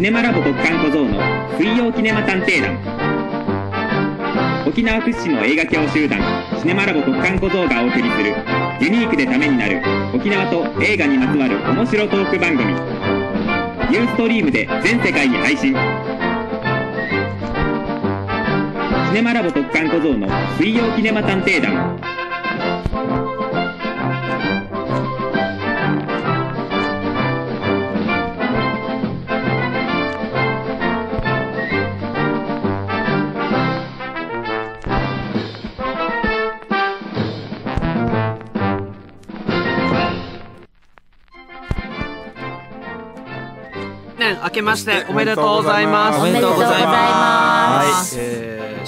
シネマラボ極寒小僧の水曜キネマ探偵団沖縄屈指の映画教集団シネマラボ国寒小僧がお送りするユニークでためになる沖縄と映画にまつわる面白トーク番組ユーストリームで全世界に配信シネマラボ国寒小僧の水曜キネマ探偵団明けましておめでとうございますおめでとうございます、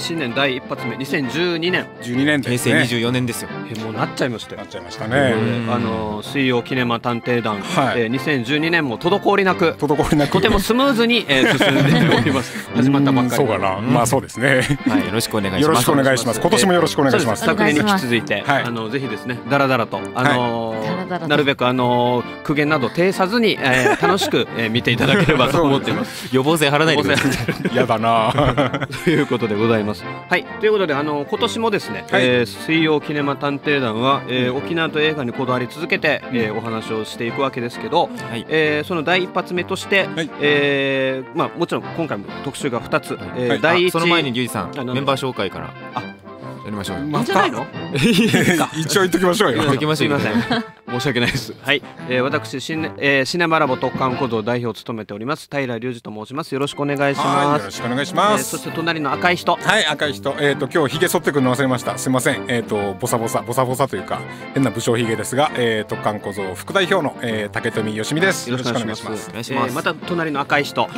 新年第一発目2012年12年平成24年ですよえもうなっちゃいましたよなっちゃいましたね、あの水曜キネマ探偵団、はいえ2012年も滞りなく滞りなくとてもスムーズに、えー、進んでおります 始まったばっかりそうかな、まあそうですね、はい、よろしくお願いしますよろしくお願いします今年もよろしくお願いします,、昨年に引き続いて、はい、あのぜひですねだらだらとあのーはいなるべくあの苦言など呈さずに、えー、楽しく、えー、見ていただければと思っています。予防税払わないでください。やだな。ということでございます。ます。はい、ということで、あの今年もですね、はい、えー、水曜キネマ探偵団は、えー、沖縄と映画にこだわり続けて、うん、えー、お話をしていくわけですけど、はい、えー、その第一発目として、はい、えまあもちろん今回も特集が2つ、え第一その前に龍二さんメンバー紹介から。あやりましょうま、いいんじゃないの 一応言っときましょうよ言きましょうすいません申し訳ないですはい、えー、私シネ,、えー、シネマラボ特艦講堂代表を務めております平隆二と申しますよろしくお願いしますよろしくお願いします、えー、そして隣の赤い人はい赤い人えっ、ー、と今日ひげ剃ってくるの忘れましたすみませんえっ、ー、とボサボサボサボサというか変な武将ひげですが、えー、特艦講堂副代表の、えー、竹富よしみですよろしくお願いしますお願いします、えー、また隣の赤い人はい、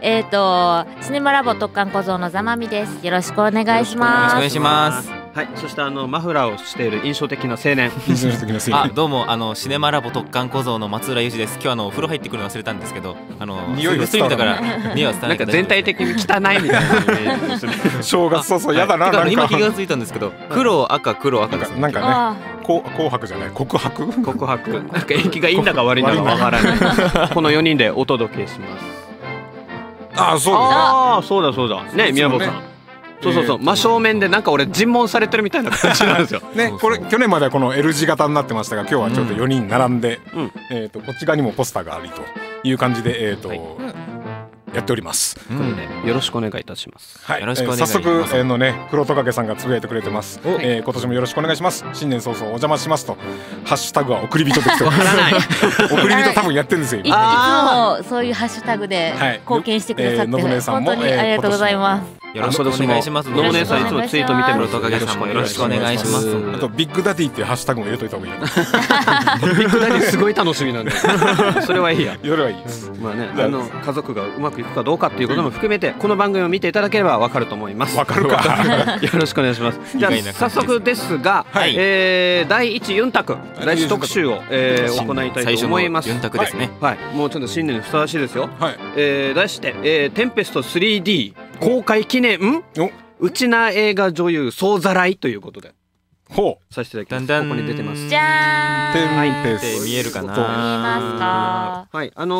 えっ、とシネマラボ特刊小僧のざまみですよろしくお願いしますろしくお願いします。はい、そしてあのマフラーをしている印象的な青年。印象的な青年。あ、どうもあのシネマラボ特艦小僧の松浦裕二です。今日あのお風呂入ってくるの忘れたんですけど、あの匂いが伝わらない。匂いがらなんか全体的に汚いみたいな正月そうそうやだな。はい、今気がついたんですけど、黒赤黒赤です、ね。なんかね。紅紅白じゃない告白告白なんか延期がいいんだか悪いんだかわからないこの四人でお届けしますあそうだそうだそうだね宮本さんそうそうそう、真正面でなんか俺尋問されてるみたいな感じなんですよ ねこれ去年まではこの L 字型になってましたが今日はちょっと4人並んで、うん、えーと、こっち側にもポスターがありという感じでえっ、ー、と、はいやっております、うん、よろしくお願いいたします。はい、よろしくお願いします。えー、早速、えー、のね、黒トカゲさんがつぶやいてくれてます。はえー、今年もよろしくお願いします。新年早々お邪魔しますと。ハッシュタグは送り人で来てます。送り人多分やってるんですよ。いつもそういうハッシュタグで貢献してくださって、はい、えー、のぶねさんも、えー、ありがとうございます。よろしくお願いします。ノーネさんいつもツイート見てもらうとおかげさんもよろしくお願いします。あとビッグダディっていうハッシュタグも入れといた方がいい。ビッグダディすごい楽しみなんで。それはいいや。それはいいです。まあね、あの家族がうまくいくかどうかっていうことも含めてこの番組を見ていただければわかると思います。わかるか。よろしくお願いします。じゃあ早速ですが、え第一ユンタク来週特集をえ行いたいと思います。ユンタクですね。はい。もうちょっと新年にふさわしいですよ。はい。え題してテンペスト 3D。公開記念うちな映画女優総ざらいということでほうさせていただきますだんだんここに出てますじゃーんテンペスト見えるかな見えますかはいあの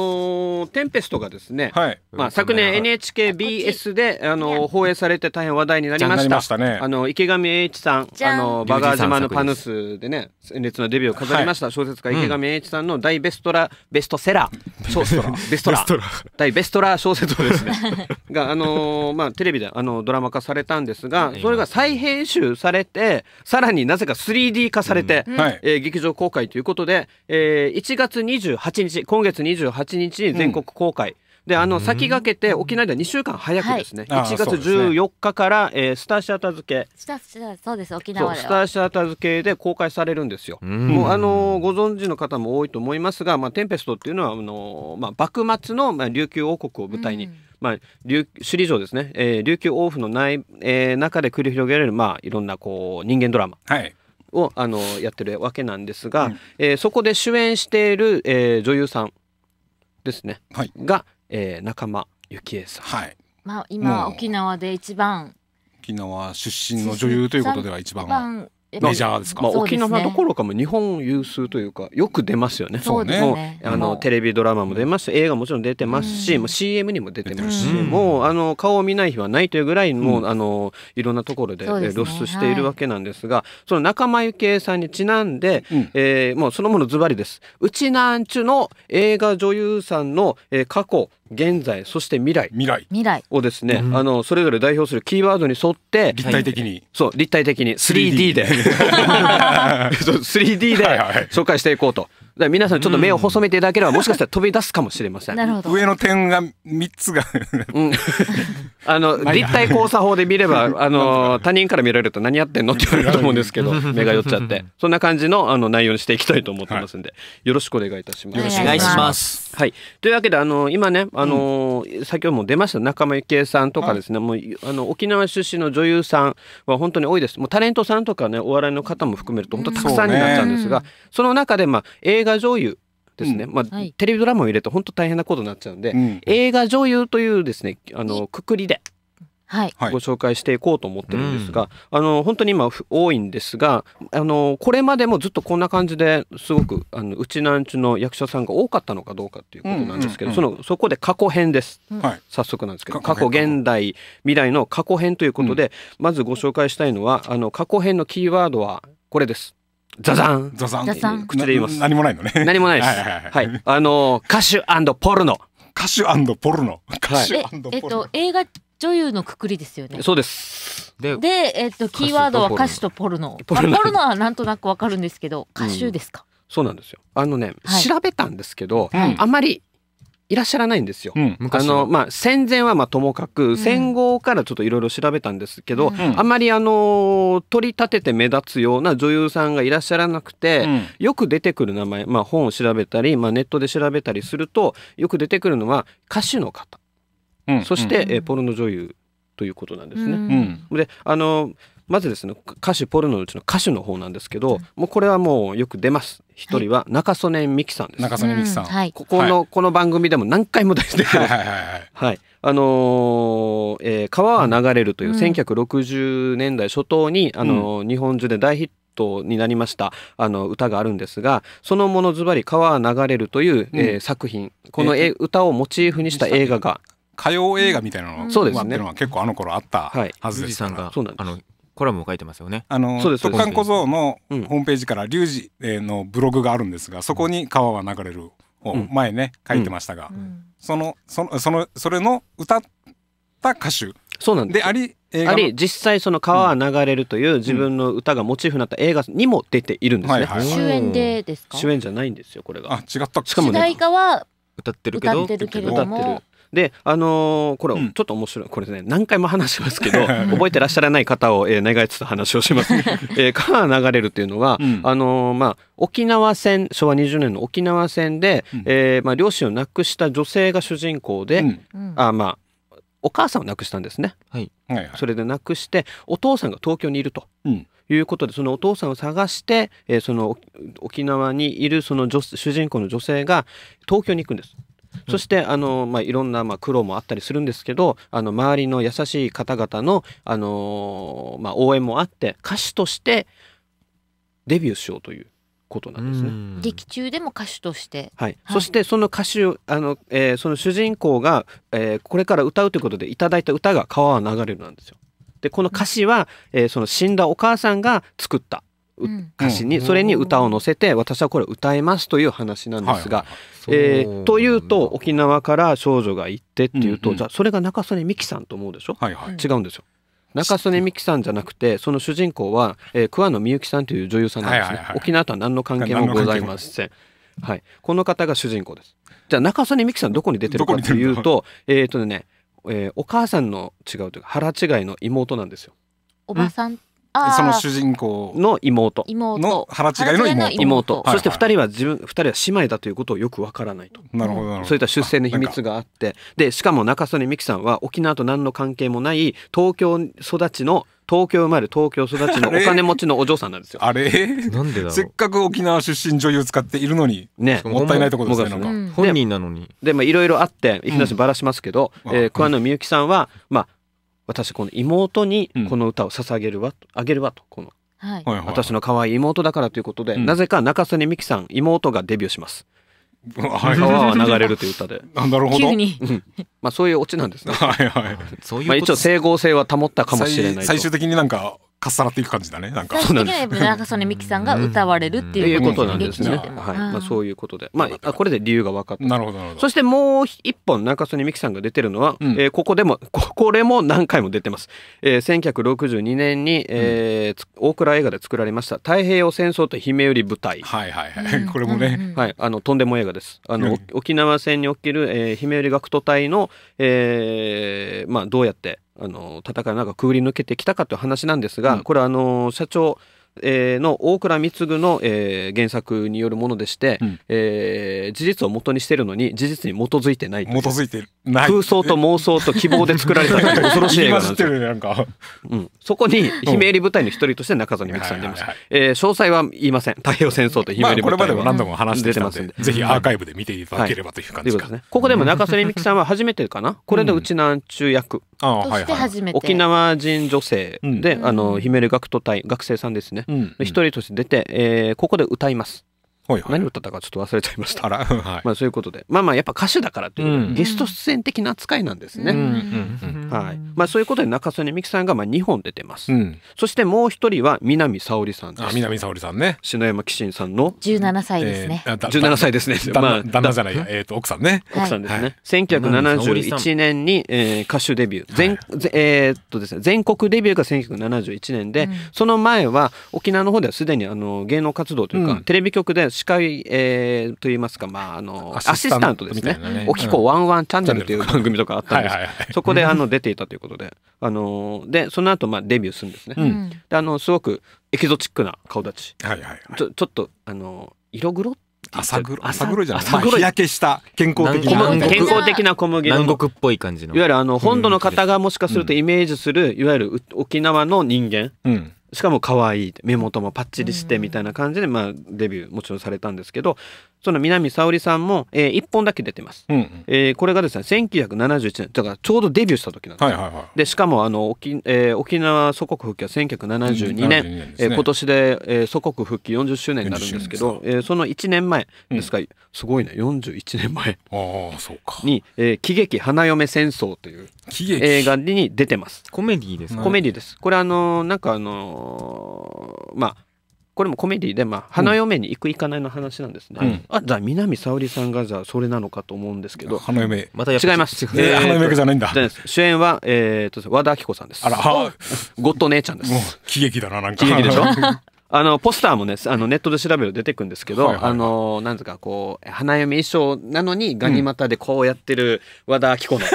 ー、テンペストがですね、はい、まあ昨年 NHKBS であのー、放映されて大変話題になりました、ね、あの池上英一さんあのバガー島のパヌスでね先烈のデビューを飾りました、はい、小説家池上英一さんの大ベストラベストセラーそう小説ベストラ 大ベストラ小説をですね があのー、まあテレビであのドラマ化されたんですがそれが再編集されてさらにになぜか 3D 化されて、うんはい、えー、劇場公開ということで、えー、1月28日今月28日に全国公開。うんであの先駆けて沖縄では2週間早くですね、はい、1月14日から、ねえー、スターシアター付けスタそうです沖縄スターシアター付けで公開されるんですよ。うもうあのー、ご存知の方も多いと思いますが「まあ、テンペスト」っていうのはあのー、まあ、幕末の、まあ、琉球王国を舞台に、まあ、首里城ですね、えー、琉球王府のない、えー、中で繰り広げられる、まあ、いろんなこう人間ドラマ。はいをあのやってるわけなんですが、うん、えー、そこで主演している、えー、女優さんですね、はい、が、えー、仲間由紀恵さん、はい、まあ、今沖縄で一番沖縄出身の女優ということでは一番メジャーですか、まあ、沖縄どころかも日本有数というかよく出ますよねそうねあのテレビドラマも出ますし映画もちろん出てますし、もう CM にも出てますし、もうあの顔を見ない日はないというぐらいもう、あのいろんなところで露出しているわけなんですがその仲間由紀恵さんにちなんで、うえもうそのものズバリですうちなんちゅの映画女優さんの、えー、過去現在そして未来未来未来をですね、うん、あのそれぞれ代表するキーワードに沿って立体的にそう立体的に 3D で 3D で紹介していこうとだ皆さんちょっと目を細めていただければ、もしかしたら飛び出すかもしれません。なるほど。上の点が三つがうん。あの 立体交差法で見れば、あの他人から見られると何やってんのって言われると思うんですけど、目が寄っちゃって、そんな感じのあの内容にしていきたいと思ってますんで、はい、よろしくお願いいたします。よろしくお願いします。はい。というわけであの今ねあの、うん、先ほども出ました中間由紀恵さんとかですね、はい、もうあの沖縄出身の女優さんは本当に多いです。もうタレントさんとかねお笑いの方も含めると本当たくさんになっちゃうんですが、そ、ね,、の中でまあ映映画女優ですね、うん、まあ、はい、テレビドラマを入れると本当大変なことになっちゃうんで、うん、映画女優というですねあのくくりで。ご紹介していこうと思ってるんですが、あの本当に今多いんですがあのこれまでもずっとこんな感じですごくあのうちなんちゅの役者さんが多かったのかどうかっていうことなんですけど、そのそこで過去編です、うん、早速なんですけど過去現代未来の過去編ということで、まずご紹介したいのはあの過去編のキーワードはこれです。ザザンザザンザザン口で言います何もないのね 何もないですはい、あの歌手ポルノ歌手ポルノ歌手ポルノ、えっと映画女優のくくりですよね。そうです。で、えっと、キーワードは歌手とポルノ。ポルノ,、はなんとなくわかるんですけど、歌手ですか、そうなんですよ。あのね、調べたんですけど、ん、あまりいらっしゃらないんですよ。うん、あのまあ、戦前はまあともかく戦後からちょっといろいろ調べたんですけど、うん、あんまりあの取り立てて目立つような女優さんがいらっしゃらなくて、うん、よく出てくる名前、まあ、本を調べたり、まあ、ネットで調べたりするとよく出てくるのは歌手の方、そして、えポルノ女優ということなんですね。であのまずですね歌手ポルノのうちの歌手の方なんですけどもうこれはもうよく出ます一人は中曽根美樹さんです。中曽根美樹さん。はい、ここの、この番組でも何回も出してる。はいはいはい、はい。あのー、えー、川は流れるという1960年代初頭に、あのー、日本中で大ヒットになりましたあの歌があるんですがそのものずばり「川は流れる」という、うん、えー、作品この、えー、歌をモチーフにした映画が。歌謡映画みたいなのを、うん、そうですね。結構あの頃あったはずですから、はい、さんがあのコラムを書いてますよね。あの特艦小僧のホームページから龍二のブログがあるんですが、そこに川は流れるを前ね、書いてましたが、そのそのそのそれの歌った歌手そうなんでありあり実際その川は流れるという自分の歌がモチーフになった映画にも出ているんですね。主演でですか？主演じゃないんですよこれが。あ違った。しかも、ね、主題歌は歌ってるけど歌ってるけどもであのー、これちょっと面白い、これね何回も話しますけど 覚えてらっしゃらない方を、えー、願いつつ話をします、えー、川流れるっていうのは、あのー、まあ沖縄戦昭和20年の沖縄戦で、うん、えまあ両親を亡くした女性が主人公で、うん、あまあお母さんを亡くしたんですね。はい、それで亡くしてお父さんが東京にいると。うんいうことでそのお父さんを探して、えー、その沖縄にいるその主人公の女性が東京に行くんです。そしてあの、まあ、いろんな、まあ、苦労もあったりするんですけどあの周りの優しい方々の、あのまあ、応援もあって歌手としてデビューしようということなんですね。劇中でも歌手として、はい、はい、そしてその歌手あの、えー、その主人公が、えー、これから歌うということでいただいた歌が「川は流れる」なんですよ。でこの歌詞は、えー、その死んだお母さんが作った歌詞に、それに歌を載せて私はこれ歌いますという話なんですが、えというと沖縄から少女が行ってっていうと、じゃあそれが中曽根美樹さんと思うでしょ、違うんですよ。中曽根美紀さんじゃなくてその主人公は、えー、桑野美由紀さんという女優さんなんですね、沖縄とは何の関係もございません。はい、この方が主人公です。じゃあ中曽根美樹さんどこに出てるかというと、えっ、とね、えー、お母さんの違うというか腹違いの妹なんですよ。おばさんその主人公の妹妹。の腹違いの妹妹、はい、そして二人は自分二人は姉妹だということをよくわからないとなるほどそういった出生の秘密があってでしかも中曽根美紀さんは沖縄と何の関係もない東京育ちの東京生まれ東京育ちのお金持ちのお嬢さんなんですよ。あれなんでだせっかく沖縄出身女優使っているのに、ね、もったいないところですね。本人なのに。で、まあいろいろあって、いきなりバラしますけど、うん、えー、桑野美由紀さんは、まあ、私この妹にこの歌を捧げるわ、あ、うん、げるわとこの、はい、私の可愛い妹だからということで、うん、なぜか中曽根美樹さん妹がデビューします。はい、川は流れるという歌で。あ、なるほど。うん、まあそういうオチなんですね。はいはい。そういうまあ一応整合性は保ったかもしれない最。最終的になんかかっさらっていく感じだねなんかそうなんです中曽根美樹さんが歌われるっていうことなんですね、はいまあ、そういうことでまあこれで理由が分かったなるほどそしてもう一本中曽根美樹さんが出てるのは、うん、えー、ここでもこれも何回も出てます、えー、1962年に、えー、大蔵映画で作られました「太平洋戦争と姫売り舞台」はいはいはい、これもね、はい、あのとんでも映画ですあの、うん、沖縄戦における、えー、姫売り学徒隊の、えーまあ、どうやってあの戦いの中くぐり抜けてきたかという話なんですが、うん、これはあの社長えの大倉貢の、えー、原作によるものでして、うん、えー、事実をもとにしてるのに事実に基づいてない基づいてない空想と妄想と希望で作られた 恐ろしい映画なんですよ、うん、そこに姫めり部隊の一人として中曽根美樹さん出ましたえ詳細は言いません太平洋戦争と姫めり部隊は、まあ、これまでも何度も話してきたので、ぜひアーカイブで見ていただければという感じです、はい、ね、ここでも中曽根美樹さんは初めてかなこれでうちなんちゅ役として初めて、沖縄人女性で、うん、あのヒメ学徒隊学生さんですね一、人として出て、えー、ここで歌いますはいはい、何歌ったかちょっと忘れちゃいました。はい、まあそういうことで、まあまあやっぱ歌手だからという、うん、ゲスト出演的な扱いなんですね。うん、はい。まあそういうことで中曽根美樹さんがまあ2本出てます。うん、そしてもう一人は南沙織さんです。あ、南沙織さんね。篠山紀信さんの17歳ですね。えー、17歳ですね。まあ旦那じゃないえっ、ー、と奥さんね。奥さんですね。はい、1971年に、えー、歌手デビュー。全、はい、えー、っとですね全国デビューが1971年で、その前は沖縄の方ではすでにあの芸能活動というか、テレビ局で司会、えー、といいますか、まあ、あのアシスタントですね「おきこワンワンチャンネル」という番組とかあったんですそこであの出ていたということであのでその後、まあデビューするんですね。うん、であのすごくエキゾチックな顔立ち、はいはいはい、ちょちょっとあの色黒朝黒朝黒じゃない朝黒、まあ、日焼けした健康的な健康的な小麦の南国っぽい感じのいわゆるあの本土の方がもしかするとイメージする、いわゆる沖縄の人間しかも可愛い目元もパッチリしてみたいな感じで、まあ、デビューもちろんされたんですけどその南沙織さんも、えー、1本だけ出てます、うんうん、えー、これがですね1971年だからちょうどデビューした時なんです、はいはいはい、でしかもあの沖,、えー、沖縄祖国復帰は1972年、うん、ねえー、今年で、えー、祖国復帰40周年になるんですけど、えー、その1年前ですかうん、すごいね41年前あそうかに「えー、喜劇花嫁戦争」という喜劇映画に出てますコメディーですコメディーですこれあのー、なんかあのー、まあこれもコメディで、まあ、花嫁に行く行かないの話なんですね。うん、あ、じゃあ、南沙織さんが、じゃあ、それなのかと思うんですけど。花嫁。また違います。えー、花嫁じゃないんだ。主演は、えー、と、和田アキ子さんです。あら、ゴッド姉ちゃんです。喜劇だな、なんか。喜劇でしょ あのポスターもねあのネットで調べると出てくるんですけど、はいはいはい、あのなんですかこう花嫁衣装なのにガニ股でこうやってる和田アキ子のうん、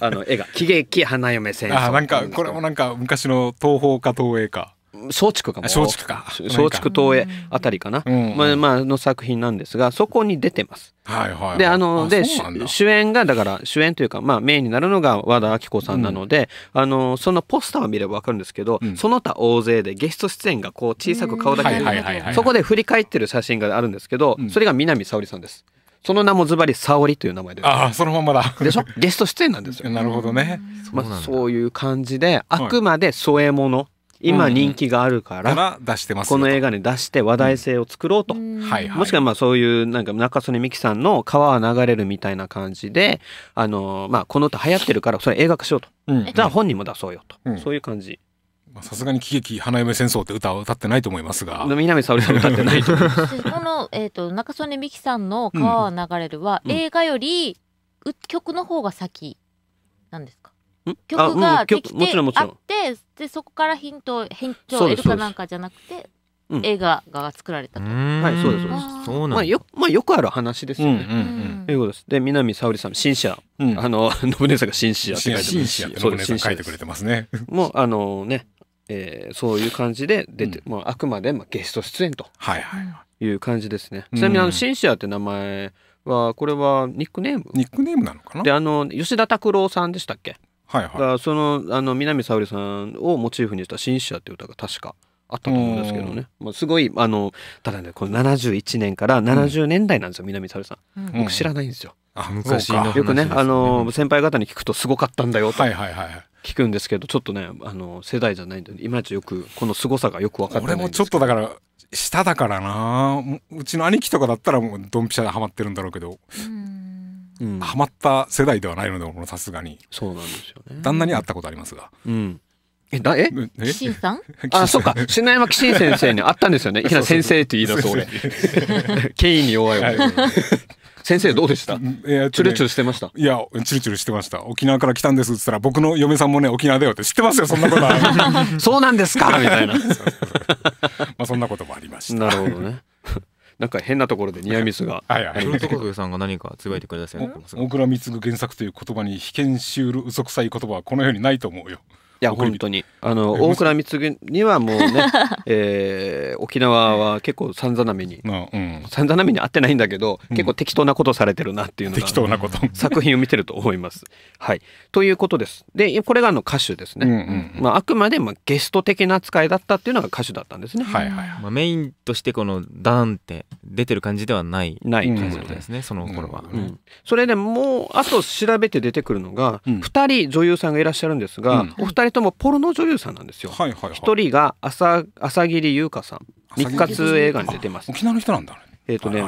あの絵が「喜劇花嫁戦争」あなんかこれもなんか昔の東宝か東映か松竹かも松竹か松竹東映あたりかな、うんまあ、まあの作品なんですがそこに出てます。はいはい、はい、であので主演がだから主演というか、まあ、メインになるのが和田アキ子さんなので、うん、あのそのポスターを見れば分かるんですけど、うん、その他大勢でゲスト出演がこう小さく顔だけでそこで振り返ってる写真があるんですけど、それが南沙織さんです。その名もズバリ沙織という名前で。ああ、そのままだ。でしょゲスト出演なんですよ。なるほどね。まあ、そういう感じで、あくまで添え物今人気があるから、この映画に出して話題性を作ろうと、はいはい、もしくはまあそういうなんか中曽根美樹さんの「川は流れる」みたいな感じで、あのまあ、この歌流行ってるからそれ映画化しようと、うん、じゃあ本人も出そうよと、うん、そういう感じ。さすがに喜劇花嫁戦争って歌は歌ってないと思いますが 南沙織さん歌ってない この、えーと、中曽根美樹さんの「川は流れるは」は、うん、映画より曲の方が先なんですか曲ができてあってでそこからヒントヒントを得るかなんかじゃなくて映画が作られたと。はい、そうです。そうまあよ、まあ、よくある話ですよね。ということです。で、南沙織さん、新社、うん、信姉さんが新社って書いてます。新社、そうで書いてくれてますね。もう、あのね、えー、そういう感じで出て、まあ、あくまで、まあ、ゲスト出演と。はいはい。いう感じですね。ちなみに、あの、新社って名前は、これはニックネーム。ニックネームなのかな。で、あの、吉田拓郎さんでしたっけ。はいはい、そのあの南沙織さんをモチーフにした「新死者」っていう歌が確かあったと思うんですけどね、まあ、すごいあのただねこの71年から70年代なんですよ、うん、南沙織さん、うん、僕知らないんですよ。あ昔の、ね、よくねあの先輩方に聞くとすごかったんだよと聞くんですけどちょっとねあの世代じゃないんでいまいちよくこの凄さがよく分かってない俺もちょっとだから下だからなうちの兄貴とかだったらもうドンピシャでハマってるんだろうけど、うんハマった世代ではないので俺さすがにそうなんですよね旦那に会ったことありますが、うん、えだえ岸さんあそっか篠山岸先生に会ったんですよね いきなり先生って言い出す俺 権威に弱い先生どうでした、えーチュルチュルしてましたいやチュルチュルしてました沖縄から来たんですっつったら僕の嫁さんもね沖縄だよって知ってますよそんなことは そうなんですかみたいなまあそんなこともありましたなるほどねなんか変なところでニアミスが はいはい黒戸さんが何かつぶやいてください小倉貢原作という言葉に被験しうる嘘くさい言葉はこの世にないと思うよや本当にあの大倉光にはもうね、えー、沖縄は結構さんざなめに、うん、さんざなめに合ってないんだけど、結構適当なことされてるなっていうのが、適当なこと 作品を見てると思います。はいということです。でこれがあの歌手ですね、うんまあ、あくまでもゲスト的な扱いだったっていうのが歌手だったんですね。はいはいまあ、メインとしてこのダーンって出てる感じではないない感じですね、その頃は、うん、それでもうあと調べて出てくるのが、う2人女優さんがいらっしゃるんですが、お二人ともポルノ女優さんなんですよ。一、はいはい、人が朝朝霧優香さん日活映画に出てます沖縄の人なんだ、えっ、ー、とね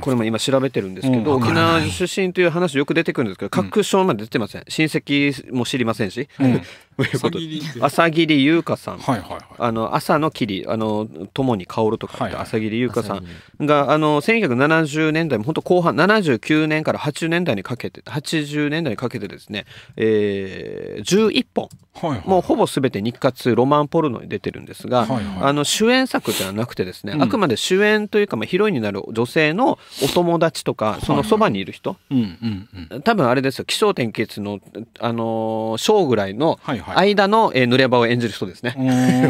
これも今調べてるんですけど、うん、沖縄出身という話よく出てくるんですけど確証まで出てません、うん、親戚も知りませんし、うん、朝霧優香さん、はいはいはい、あの朝の霧あの共に薫るとかって朝霧優香さんが、はいはい、あの1970年代も本当後半79年から80年代にかけて80年代にかけてですね、えー、11本、はいはい、もうほぼ全て日活ロマンポルノに出てるんですが、はいはい、あの主演作じゃなくてですね、うん、あくまで主演というか、まあ、ヒロインになる女性のお友達とかそのそばにいる人、はいはい、多分あれですよ起承転結の、あのー、ショーぐらいの、はい間の、えー、濡れ場を演じる人ですね。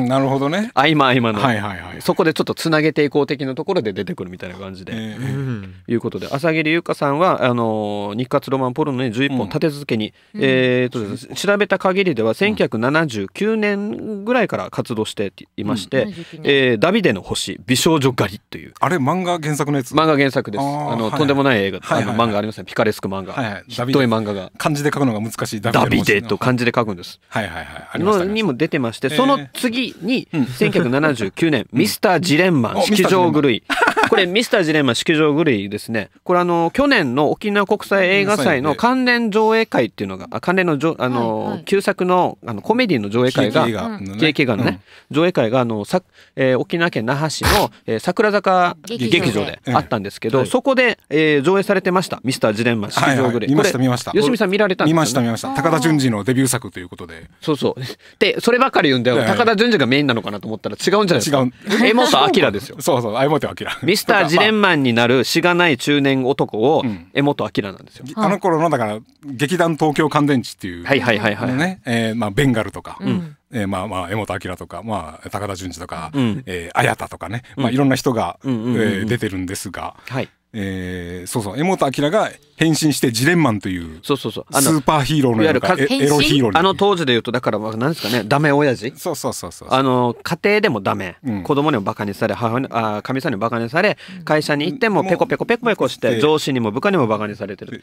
なるほどね。合間合間の、はいはいはい、そこでちょっとつなげていこう的なところで出てくるみたいな感じで、えー、いうことで朝霧優香さんはあの日活ロマンポルノに十一本立て続けに、うん、えー、と調べた限りでは千九百七十九年ぐらいから活動していまして、うん、えー、ダビデの星美少女狩りというあれ漫画原作のやつ漫画原作ですあの、はい、とんでもない映画、はいはいはい、あの漫画ありますねピカレスク漫画、はいはい、ひどい漫画が漢字で書くのが難しいダビデと漢字で書くんです、はいはいはいはいのにも出てまして、その次に1979年、ミスター・ジレンマン式場狂い これ、ミスタージレンマ式場るいですね。これ、あの、去年の沖縄国際映画祭の関連上映会っていうのが、関連のじょ、あの、はいはい、旧作の、あの、コメディの上映会が、KK がのね、うん、上映会が、あの、さえー、沖縄県那覇市の、えー、桜坂劇場であったんですけど、そこで、えー、上映されてました、ミスタージレンマ式場ぐるい見ました、見ました。吉見さん見られたんです、ね、見ました、見ました。高田純次のデビュー作ということで。そうそう。で、そればかり言うんだよ。高田純次がメインなのかなと思ったら違うんじゃないですか。違う。江本明ですよ。そうそう、江本明。ミスタージレンマンになるしがない中年男を柄本明なんですよ、あの頃のだから劇団東京乾電池っていうはいはいはいはい、ねえまあベンガルとか、うんえー、まあまあ柄本明とか、まあ、高田純次とか、うん、えー、綾田とかね、まあ、いろんな人が、うえ出てるんですが、はいえー、そうそう柄本明が変身してジレンマンというそうそうそうスーパーヒーローのようなエロヒーローあの当時でいうとだから何ですかねダメ親父そうそうそうそうあの家庭でもダメ、うん、子供にもバカにされ母あかみさんにもバカにされ会社に行ってもペコペコペコペコして上司にも部下にもバカにされてる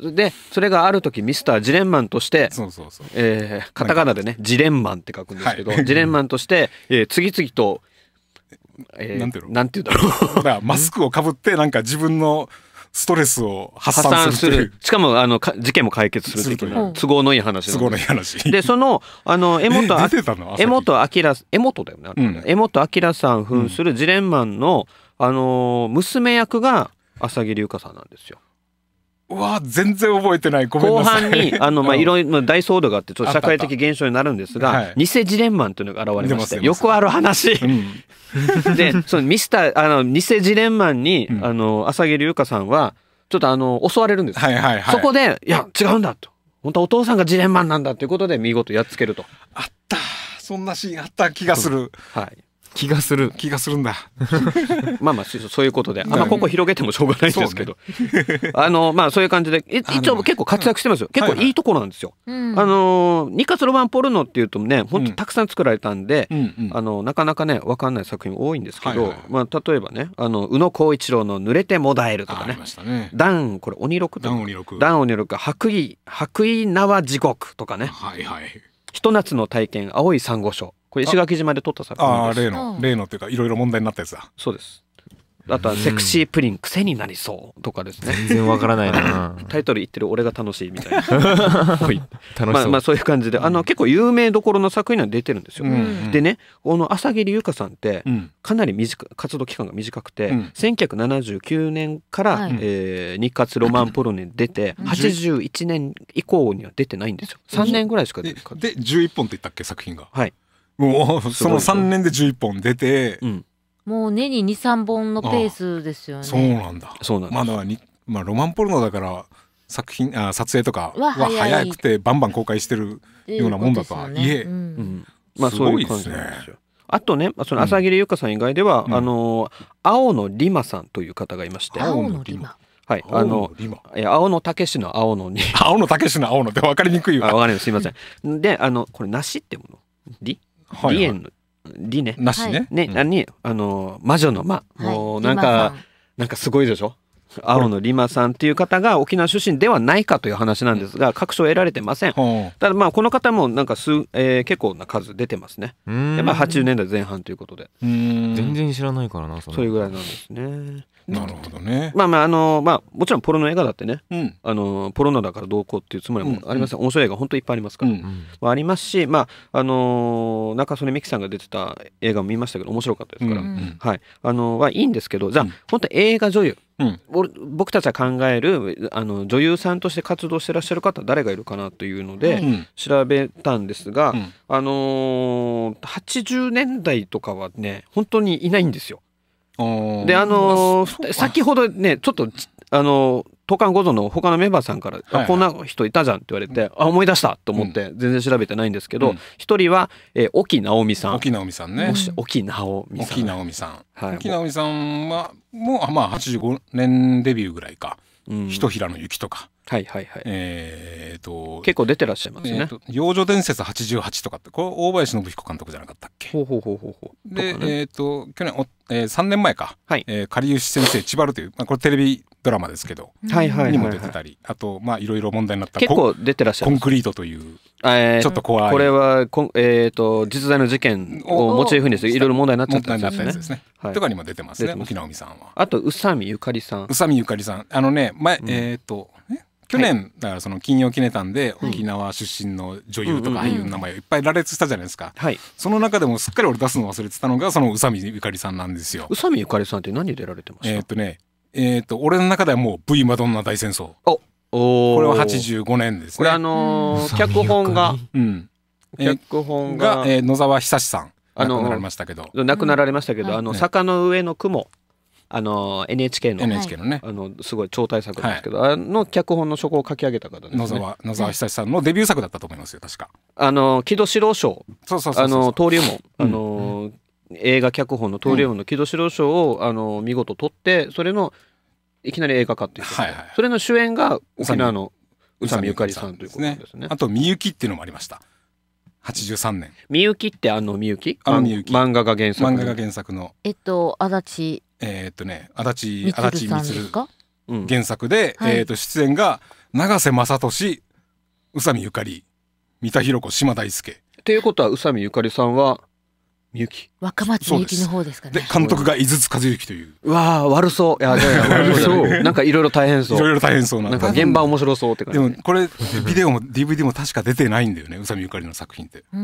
でそれがある時ミスタージレンマンとしてそうそうそう、えー、カタカナでねジレンマンって書くんですけど、はい、ジレンマンとして、えー、次々とえー、なんていうのなんていうだろう だからマスクをかぶってなんか自分のストレスを発散するしかもあのか事件も解決するとい都合のいい話都合のいい話でそのあの 江本江本明江本だよね、うん、江本明さん扮するジレンマンの、あの娘役が朝木龍香さんなんですようわ全然覚えてないごめんなさい後半にあの、まあ、いろいろ大騒動があってちょっと社会的現象になるんですが、はい、偽ジレンマンというのが現れましてよくある話、うん、でそのミスターあの偽ジレンマンに、うん、あの朝霧優香さんはちょっとあの襲われるんです、はいはいはい、そこでいや違うんだと本当はお父さんがジレンマンなんだということで見事やっつけるとあったそんなシーンあった気がする、はい、気がする気がするんだ まあまあそういうことであんまここ広げてもしょうがないんですけど、ね、あのまあそういう感じで一応結構活躍してますよ、結構いいところなんですよ、はいはい、あのニカスロマンポルノっていうとね本当たくさん作られたんで、うん、あのなかなかね分かんない作品多いんですけど、はいはい、まあ例えばねあの宇野浩一郎の濡れてもだえるとかねダンこれ鬼六ダン鬼六ダン鬼六白衣白衣縄地獄とかねはいはいひと夏の体験青い珊瑚礁これ石垣島で撮った作品ですああ例の例のっていうかいろいろ問題になったやつだそうですあとは「セクシープリン癖になりそう」とかですね全然わからないな タイトル言ってる俺が楽しいみたいな 楽しそう、まあ、まあそういう感じであの結構有名どころの作品には出てるんですよ、うん、でねこの朝霧優香さんってかなり短活動期間が短くて、うん、1979年から、はい、えー、日活ロマンポロネに出て81年以降には出てないんですよ3年ぐらいしか出てないでで11本って言ったっけ作品がはいもうその3年で11本出て、うんもう年に23本のペースですよねそうなんだそうなんまだに、まあ、ロマンポルノだから作品あ撮影とかは早くてバンバン公開してるようなもんだとはいえ、ねうん、まあ、すごいですね。あとね、その朝霧ゆかさん以外では、うん、あの青野リマさんという方がいまして。青野リマ。はい、あの、青野武しの青野に。青野武しの青野って分かりにくいわ。分かります、すみません。で、あの、これなしってもの。り。はいはい、のリね。なしね。ね、うん、に、あの、魔女の魔。はい、もうなんか、なんかすごいでしょ青のリマさんっていう方が沖縄出身ではないかという話なんですが確証得られてません、うん、ただまあこの方もなんか数、えー、結構な数出てますねでまあ80年代前半ということで全然知らないからなそれぐらいなんですねなるほどね。まあまああのまあもちろんポロの映画だってね、うん、あのポロのだからどうこうっていうつもりもありません、うん、面白い映画本当いっぱいありますから、うん、まあ、ありますし、まああの中曽根美樹さんが出てた映画も見ましたけど面白かったですから、うんうん、はいあのはいいんですけど、じゃあ、うん、本当映画女優。うん、僕たちが考えるあの女優さんとして活動してらっしゃる方誰がいるかなというので調べたんですが、うん、あのー、80年代とかはね本当にいないんですよ。であのー、先ほどねちょっとあの東韓ごとの他のメンバーさんから、はいはい、こんな人いたじゃんって言われて、あ思い出したと思って全然調べてないんですけど一、うん、人は、えー、沖直美さん沖直美さんね沖直美さん沖直美さん、はい、沖直美さんはもうまあ85年デビューぐらいか、うん、ひとひらの雪とかはいはいはい。えーと、結構出てらっしゃいますね。えーと、養女伝説88とかって、これ大林信彦監督じゃなかったっけほうほうほうほうほう。で、ね、えっ、ー、と、去年お、えー、3年前か、はいえー、狩牛先生、千るという、まあ、これテレビドラマですけど、はいはい、はい、にも出てたり、あと、まあ、いろいろ問題になった結構出てらっしゃるコンクリートという、えー、ちょっと怖い。これはこ、えーと、実在の事件をモチーフにして、いろいろ問題になっちゃったやつですね。はい、とかにも出てますね、沖直美さんは。あと、宇佐美ゆかりさん。宇佐美ゆかりさん。あのね、前、うん、えっ、ー、と、去年、はい、だからその金曜記念館で沖縄出身の女優とか俳優の名前をいっぱい羅列したじゃないですか、はい、その中でもすっかり俺出すの忘れてたのがその宇佐美ゆかりさんなんですよ宇佐美ゆかりさんって何出られてましたえー、っとねえー、っと俺の中ではもう V マドンナ大戦争おおこれは85年ですねこれあのー、脚本が、うん、脚本が,、えー、えー、野沢久志さんあの亡くなられましたけど亡くなられましたけど、あの坂の上の雲、あの NHK の NHK のねあのすごい超大作なんですけど、あの脚本の書庫を書き上げた方です、ね、野沢野沢久志さんのデビュー作だったと思いますよ確かあの木戸四郎賞そうそうそうあの登竜門あの、映画脚本の登竜門の木戸四郎賞を、あの見事取ってそれのいきなり映画化っていう、はいはい、それの主演が沖縄の宇佐美ゆかりさんということですねあとみゆきっていうのもありました83年みゆきってあのみゆきあのみゆき漫画が原作漫画が原作のえっと足立えー、っとね足立足立満原作で、うん、えー、っと出演が永瀬正敏宇佐美ゆかり三田寛子島大輔。っていうことは宇佐美ゆかりさんはみゆき若松ゆきの方ですかね監督が井筒和之というわあ悪そういやいや そうなんかいろいろ大変そういろいろ大変そうななんか現場面白そうって感じでもこれビデオも DVD も確か出てないんだよね宇佐美ゆかりの作品ってあ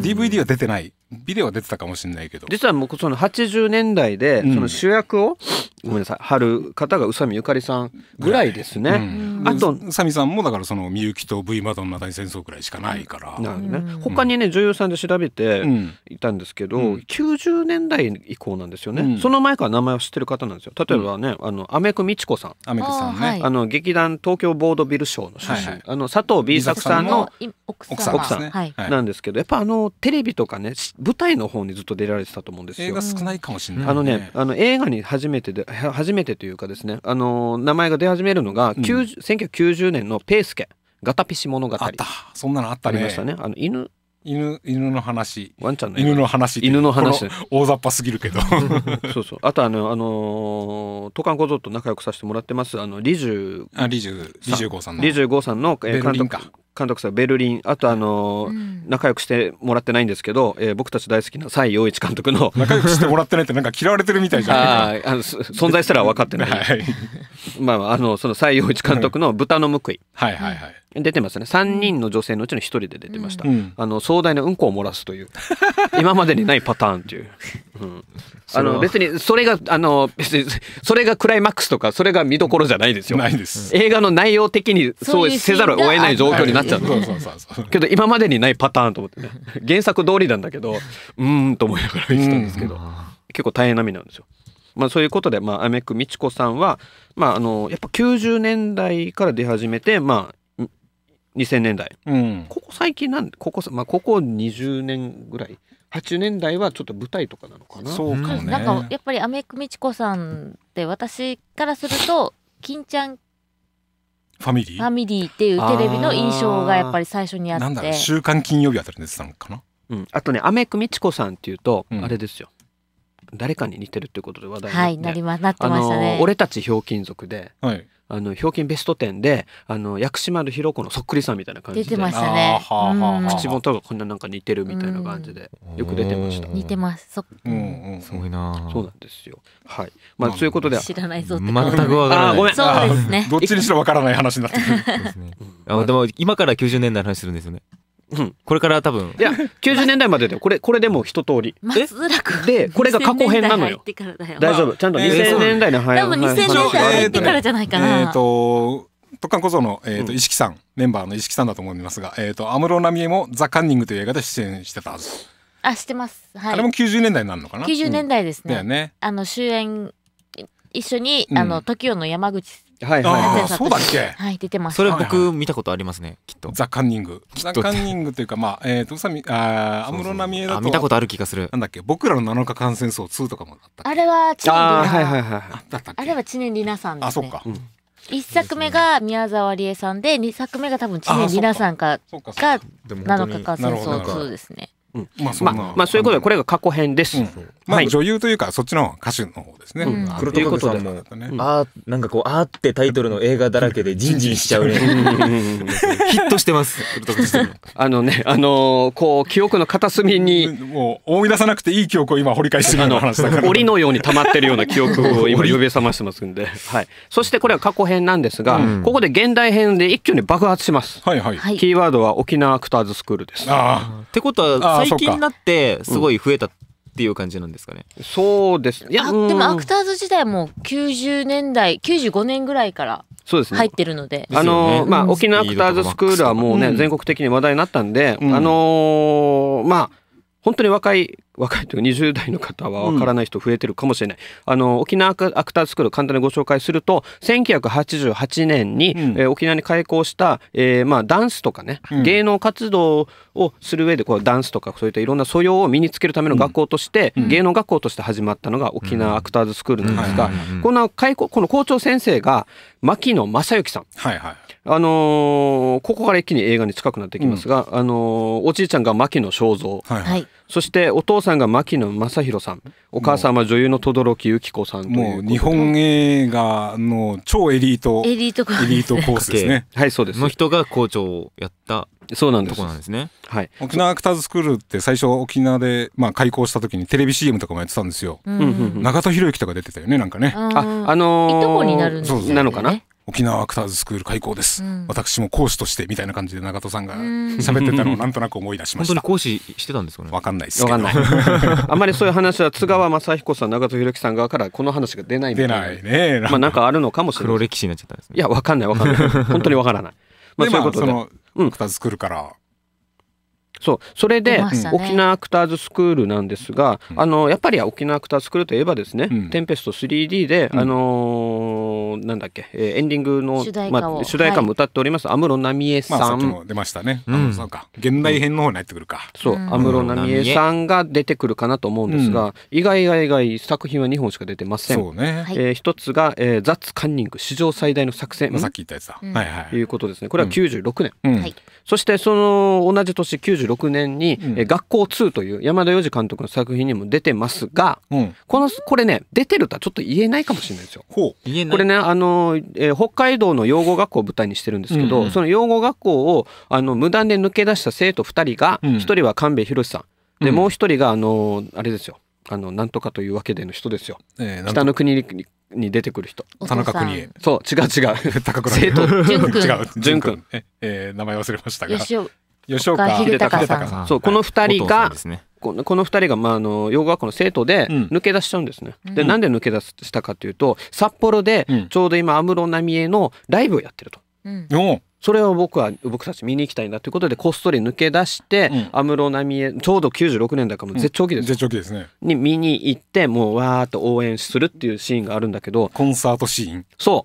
DVD は出てないビデオは出てたかもしれないけど実はうその80年代でその主役を、ごめんなさい張る方が宇佐美ゆかりさんぐらいですね、あと宇佐美さんもだからそのみゆきと V マドンの大戦争ぐらいしかないからなるね他にね女優さんで調べていたんですけど、90年代以降なんですよね、うん、その前から名前を知ってる方なんですよ例えばね、うん、あのアメク美智子さんアメクさん、ね、あの劇団東京ボードビル賞の出身、はいはい、あの佐藤 B 作さんの奥さん奥さん、なんですけどやっぱあのテレビとかね舞台の方にずっと出られてたと思うんですよ映画少ないかもしれない、ね、あのねあの映画に初めてで初めてというかですねあの名前が出始めるのが、うん、1990年の「ペースケガタピシ物語」あったそんなのあったねありましたねあの犬犬犬の話ワンちゃんの犬の話犬の話大雑把すぎるけど そうそうあとあの、あの渡韓小僧と仲良くさせてもらってますあのリジュあリジュリジュゴさんのリジュゴさんの監督監督さんベルリンあとあのーうん、仲良くしてもらってないんですけど、えー、僕たち大好きな蔡陽一監督の仲良くしてもらってないってなんか嫌われてるみたいじゃない ああの存在すら分かってない、はい、まああのその蔡陽一監督の「豚の報い」はいはいはい出てますね3人の女性のうちの1人で出てました、うん、あの壮大なうんこを漏らすという 今までにないパターンという、うん、あの別にそれがあの別にそれがクライマックスとかそれが見どころじゃないですよないです映画の内容的にそうせざるを得ない状況になっちゃうけど今までにないパターンと思ってね原作通りなんだけどうんと思いながらってたんですけど、結構大変な目なんですよ。まあ、そういうことで、まあ、アメクみちこさんは、まあ、あのやっぱ90年代から出始めて、まあ、2000年代、うん、ここ最近なんここ,、まあ、ここ20年ぐらい80年代はちょっと舞台とかなのかなそうか、ね、なんかやっぱりアメイク美智子さんって私からすると「金ちゃんファミリー」ファミリーっていうテレビの印象がやっぱり最初にあってなんだ週刊金曜日あたりのやつなのかな、うん、あとねアメイク美智子さんっていうと、あれですよ、誰かに似てるっていうことで話題になって、はい、なりまなってましたね。俺たちひょうきん族で、はい、あの、表金ベスト10で、あの、薬師丸ひろ子のそっくりさんみたいな感じで。出てましたね。口元がこんななんか似てるみたいな感じで、よく出てました。似てます。そうんうん、すごいな。そうなんですよ。はい。まあ、そういうことで。知らないぞ全くわからない。ごめん。そうですね。どっちにしろわからない話になってくる。あ、でも、今から90年代の話するんですよね。うん、これから多分いや90年代まででこれこれでも一通り松でこれが過去編なのよ大丈夫ちゃんと2000年代の早い、えー、多分2000年代入ってからじゃないかなえっ、ー、と特艦小の、えーと石木さんメンバーの石木さんだと思いますが、えーと、安室奈美恵も「ザ・カンニング」という映画で出演してたはずあしてます、はい、あれも90年代になるのかな90年代ですねうん、ねあの主演一緒に、あの t o o の山口はいはい、そうだっけはい出てますそれ僕見たことありますねきっとザ・カンニングザ・カンニングというかまあええー、とさ佐ああ安室奈美恵だと見たことある気がするなんだっけ僕らの七日間戦争ーとかもあれは知念里あ,、はいはいはい、あれは知念里奈さんです、ね、あそっか、うん一作目が宮沢りえさんで二作目が多分知念里奈さんかそうが七日間戦争ーですねんまあ、まあそういうことでこれが過去編です、まあ、女優というかそっちの歌手の方ですね、う黒とさんも、あなんかこう「あ」ってタイトルの映画だらけでジンジンしちゃうねヒットしてますあのねあのこう記憶の片隅にもう思い出さなくていい記憶を今掘り返してるような話だから檻のように溜まってるような記憶を今呼び覚ましてますんで、はい、そしてこれは過去編なんですが、ここで現代編で一挙に爆発します、はいはい、キーワードは沖縄アクターズスクールですってことは最近になってすごい増えたっていう感じなんですかね。そうですいやでもアクターズ自体も90年代95年ぐらいからそうです入ってるのであのまあ、沖縄アクターズスクールはもうね、うん、全国的に話題になったんで、うん、あのー、まあ本当に若い若いというか20代の方は分からない人増えてるかもしれない、うん、あの沖縄アクタースクール簡単にご紹介すると1988年に、うん、えー、沖縄に開校した、えーまあ、ダンスとかね、うん、芸能活動をする上でこうダンスとかそういったいろんな素養を身につけるための学校として、芸能学校として始まったのが沖縄アクターズスクールなんですが、この開校この校長先生が牧野正幸さん。はいはいあのー、ここから一気に映画に近くなってきますが、うん、あのー、おじいちゃんが牧野正蔵、はい、そしてお父さんが牧野正弘さんお母さんは女優の轟由紀子さんもう日本映画の超エリートエリートコースですね はいそうですの人が校長をやったそうなんですとこなんですね、はい、沖縄アクターズスクールって最初沖縄で、まあ、開校した時にテレビ CM とかもやってたんですよ、うんうんうん、長田博之とか出てたよねなんかねああのー、いとこになるんです、ね、なのかな沖縄アクターズスクール開校です、うん、私も講師としてみたいな感じで永田さんが喋ってたのをなんとなく思い出しました本当に講師してたんですかねわかんないですけど あんまりそういう話は津川雅彦さん永田裕之さん側からこの話が出ないいな出ないねまあなんかあるのかもしれない黒歴史になっちゃったんですねいやわかんないわかんない本当にわからないまあそういうことでで、まあ、その、うん、アクターズスクールからそうそれで、ね、沖縄アクターズスクールなんですが、うん、あのやっぱり沖縄アクターズスクールといえばですね、うん、テンペスト 3D で、うあのー、なんだっけ、えー、エンディングの主題歌,、まあ、主題歌も歌っております、はい、安室奈美恵さん、まあ、さっきも出ましたね、うん、そうか現代編の方にってくるか、そう安室奈美恵さんが出てくるかなと思うんですが、意外が意外作品は2本しか出てませんそうね、えー、1つが、えー「ザッツカンニング史上最大の作戦」まあ、さっき言ったやつだ、はいはい、いうことですねこれは96年、そしてその同じ年96 2006年に、うん、学校2という山田洋次監督の作品にも出てますが、うん、この、これね、出てるとはちょっと言えないかもしれないですよ。ほう。言えない。これね、あの、えー、北海道の養護学校を舞台にしてるんですけど、うんうん、その養護学校を、あの、無断で抜け出した生徒2人が、1人は神戸博さん。で、もう1人が、あの、あれですよ。あの、なんとかというわけでの人ですよ。えー、北の国にに出てくる人。田中邦衛。そう、違う違う。高倉。生徒。淳君。淳 君。え、え名前忘れましたが。吉尾吉岡秀隆さんさんそうこの2人が、ね、この2人が、まあ、あの養護学校の生徒で抜け出しちゃうんですね、うん、でなんで抜け出したかというと札幌でちょうど今安室奈美恵のライブをやってると。うん、それを僕は僕たち見に行きたいんだということでこっそり抜け出して安室奈美恵ちょうど96年だからもう絶頂期です、うん、絶頂期ですねに見に行ってもうわーっと応援するっていうシーンがあるんだけどコンサートシーンそ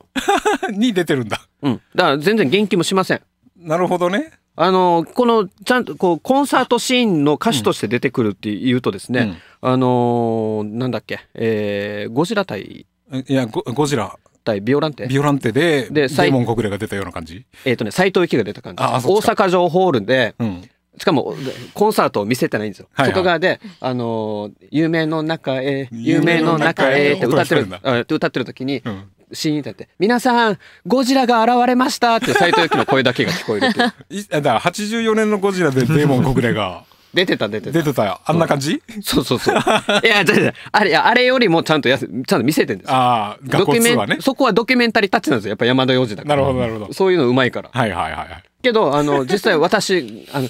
う に出てるんだうんだから全然元気もしませんなるほどねあのこのちゃんとこうコンサートシーンの歌手として出てくるっていうとですね、うん、あのなんだっけ、えー、ゴジラ対いやゴゴジラ対ビオランテビオランテででデモン国連が出たような感じえっ、ー、とね斎藤由貴が出た感じ大阪城ホールで、うん、しかもコンサートを見せてないんですよ、はいはい、外側で「あの夢の中へ夢の中へ」って歌ってる歌ってる時に、うん、シーンってって「皆さんゴジラが現れました」って斎藤由貴の声だけが聞こえるっていや、だから84年のゴジラでデーモン国連が。出てた出てた。出てたよ。あんな感じ、そうそうそう。いや、じゃあれ、あれよりもちゃんとや、ちゃんと見せてんですああ、学校通はね。そこはドキュメンタリータッチなんですよ。やっぱ山田洋次だから。なるほど、なるほど。そういうのうまいから。はいはいはい。けど、あの、実際私、あの、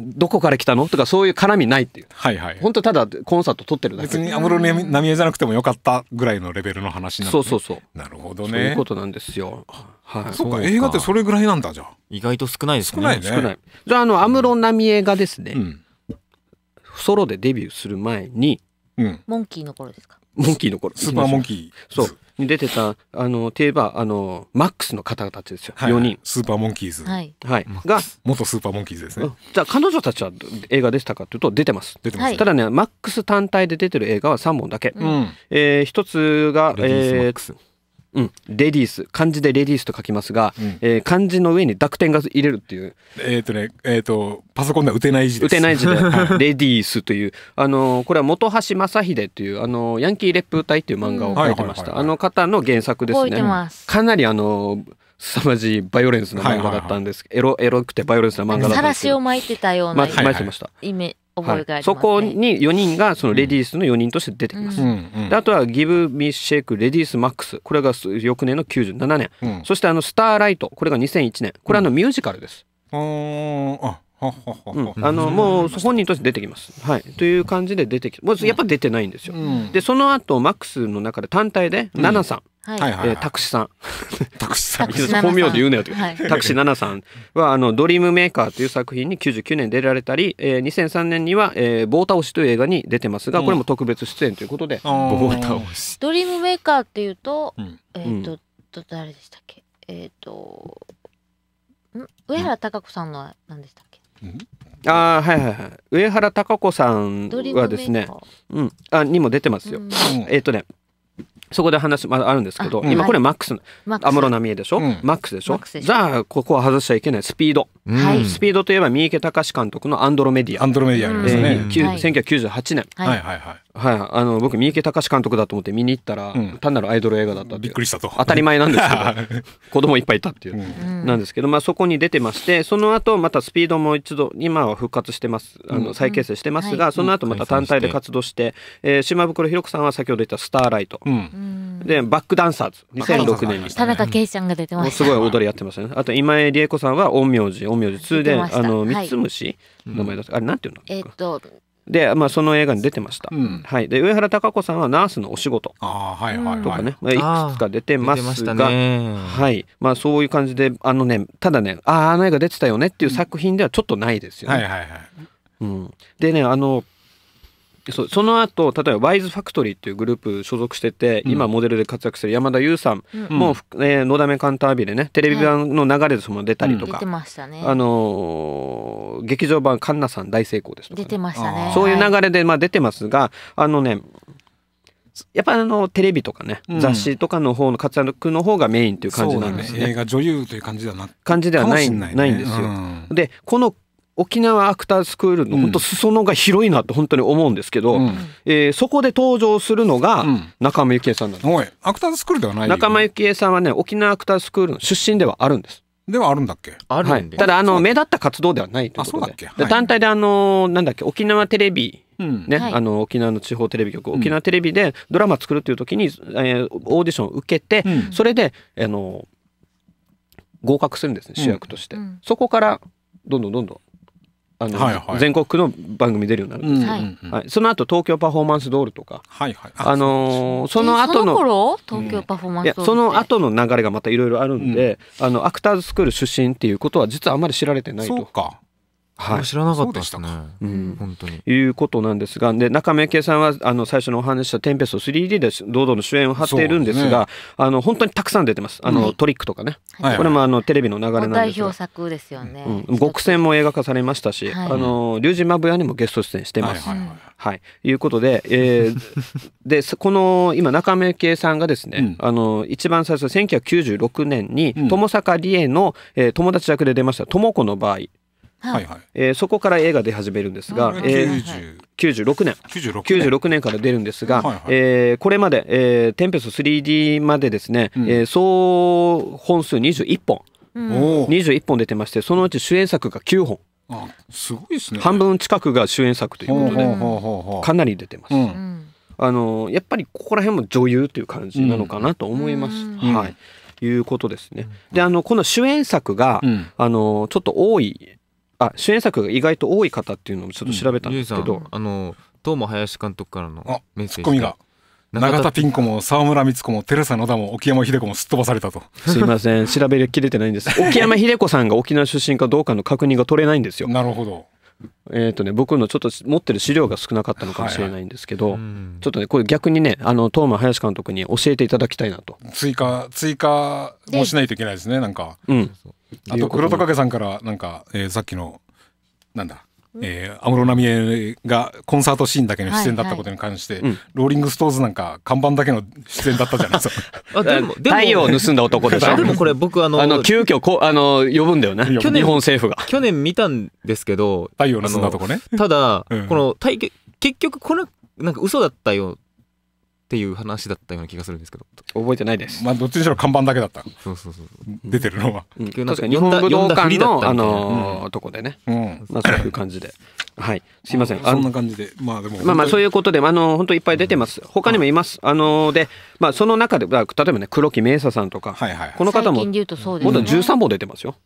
どこから来たのとかそういう絡みないっていう。はいはい。本当ただコンサート撮ってるだけ。別に安室奈美恵じゃなくてもよかったぐらいのレベルの話なの、ね、そうそうそう。なるほどね。そういうことなんですよ。はい。そうか、映画ってそれぐらいなんだじゃあ。意外と少ないですね。少ないね。少ない。じゃあ、あの、安室奈美恵がですね、うん、ソロでデビューする前に、うん、モンキーの頃ですかモンキーの頃。スーパーモンキー。そう。に出てた、あの、といえば、あの、マックスの方たちですよ。はい、4人。スーパーモンキーズ。はい。はい、が、元スーパーモンキーズですね。じゃあ、彼女たちは映画でしたかというと、出てます。出てます。ただね、マックス単体で出てる映画は3本だけ。うん、えー、1つが、えー、うん、レディース漢字でレディースと書きますが、うん、えー、漢字の上に濁点が入れるっていうえっ、ー、とねえっ、ー、とパソコンでは打てない字です打てない字で、はい、レディースというあのこれは本橋正秀というあのヤンキー列風隊っていう漫画を書いてましたあの方の原作ですねかなりあの凄まじいバイオレンスな漫画だったんです、はいはいはい、エロエロくてバイオレンスな漫画だったんですさらしを巻いてたような、ま、巻いてました、はいはい、イメ覚えがあります、ねはい、そこに4人がそのレディースの4人として出てきます、うんうん、あとは「ギブ・ミ・ e Me s h レディースマックス」これが翌年の97年、うん、そしてあの「スターライト」これが2001年これあのミュージカルです、うん、ああのもう本人として出てきます、はい、という感じで出てきもうやっぱ出てないんですよ、でその後マックスの中で単体でナナさん、はいはいえタクシさん タクシさん本名で言うなよって、タクシナナさんはあの「ドリームメーカー」という作品に99年出られたり、えー、2003年には、えー「棒倒し」という映画に出てますが、これも特別出演ということで「棒倒し」ドリームメーカーっていうと、うん、えっ、ー、と、誰でしたっけえっ、ー、と上原貴子さんのは何でしたっけ、うんあはいはいはい上原貴子さんはですね、うん、あにも出てますよ、うん、えっ、ー、とねそこで話まあるんですけど、今これマックス、安室奈美恵でしょ、うん、マックスでしょじゃあ、ここは外しちゃいけない、スピード。スピードといえば、三池隆監督のアンドロメディア。アンドロメディアありますね。千九1998年。はいはいはい。はい、あの僕三池隆監督だと思って見に行ったら、うん、単なるアイドル映画だったびっくりしたと当たり前なんですけど 子供いっぱいいたっていう、うん、なんですけど、まあ、そこに出てましてその後またスピードも一度今は復活してますあの再結成してますが、うん、その後また単体で活動して,、えー、島袋弘子さんは先ほど言った「スターライト」でバックダンサーズ2006年に田中圭ちゃんが出てましすごい踊りやってましたねあと今江理恵子さんは陰陽師陰陽師2で「あの三つ虫」名前だっあれなんていうのえー、っとで、まあ、その映画に出てました、うん、はい、で上原貴子さんはナースのお仕事とかね、はいはい、いくつか出てますが、はいまあ、そういう感じであの、ね、ただねあああの映画出てたよねっていう作品ではちょっとないですよね。はいはいはいうん、でねあのそうその後例えばワイズファクトリーっていうグループ所属してて、うん、今モデルで活躍する山田優さんも「うん、えー、のだめカンタービレね」ねテレビ版の流れでその出たりとか、うんあのー、劇場版「カンナさん大成功」ですとか、ね、出てましたねそういう流れで、まあ、出てますがあのねやっぱあのテレビとかね、うん、雑誌とかの方の活躍の方がメインっていう感じなんですね。映画女優という感じではな感じではないない,、んですよ。でこの沖縄アクタースクールの本当裾野が広いなって本当に思うんですけど、うん、えー、そこで登場するのが中間由紀恵さんなんです、うん、アクタースクールではない中間由紀恵さんはね沖縄アクタースクールの出身ではあるんですではあるんだっけある、はい、ただあの目立った活動ではないということで、はい、単体であのなんだっけ沖縄テレビうん、ね、はい、あの沖縄の地方テレビ局沖縄テレビでドラマ作るっていう時に、えー、オーディションを受けて、うん、それであの合格するんですね主役として、うん、そこからどんどんどんどんあの、はいはい、全国区の番組出るようになるんです、はい、はい、その後東京パフォーマンスドールとか、はいはい、あのー、その後の東京パフォーマンスその後の流れがまたいろいろあるんで、うん、あのアクターズスクール出身っていうことは実はあんまり知られてないとそうかはい、知らなかったですね。うん、本当に。いうことなんですが、で、中目恵さんは、あの、最初のお話したテンペスト 3D で堂々の主演を張っているんですが、すね、あの、本当にたくさん出てます。あの、うん、トリックとかね。はい、これも、あの、テレビの流れなんです代表作ですよね。うん。極戦も映画化されましたし、はい、あの、竜神マブヤにもゲスト出演してます。はい、はいはい、いうことで、えー、でこの今中目恵さんがですね、うん、あの一番最初1996年に友坂理恵の、えー、友達役で出ました「友子の場合」はいはいえー、そこから映画出始めるんですが、はいはい、えー、96年 ,96 年 ,96 年から出るんですが、はいはい、えー、これまで、えー、テンペスト 3D までですね、うん、えー、総本数21本、うん、21本出てましてそのうち主演作が9本。あすごいですね半分近くが主演作ということで、うん、かなり出てます、うん、あのやっぱりここら辺も女優という感じなのかなと思います、はいいうことですね。であのこの主演作が、あのちょっと多いあ主演作が意外と多い方っていうのをちょっと調べたんですけど、うん、あの東間林監督からのメッセージツッコミが永田ピン子も沢村光子もテレサ野田も沖山秀子もすっ飛ばされたとすいません 調べきれてないんです沖山秀子さんが沖縄出身かどうかの確認が取れないんですよなるほどえーとね、僕のちょっと持ってる資料が少なかったのかもしれないんですけど、はいはい、ちょっとねこれ逆にねあの東間林監督に教えていただきたいなと追加追加もしないといけないですねなんか、うん、あと黒戸影さんからなんか、えー、さっきのなんだえ安室奈美恵がコンサートシーンだけの出演だったことに関して、はいはい、ローリング・ストーズなんか看板だけの出演だったじゃないですか あでも太陽を盗んだ男でしょでもこれ僕あのあの急遽こあの呼ぶんだよね去年日本政府が去年見たんですけど太陽を盗んだとこねただ、うん、この体結局これなんか嘘だったよっていう話だったような気がするんですけど覚えてないですまあどっちにしろ看板だけだったそうそうそう出てるのは、確かに日本武道館のあのとこでね、まあ、そういう感じではいすいません、そんな感じでまあでもまあまあそういうことであの本当いっぱい出てます他にもいます、あのでまあその中で例えばね黒木明沙さんとか、はいはい、この方も、ね、もっと13本出てますよ、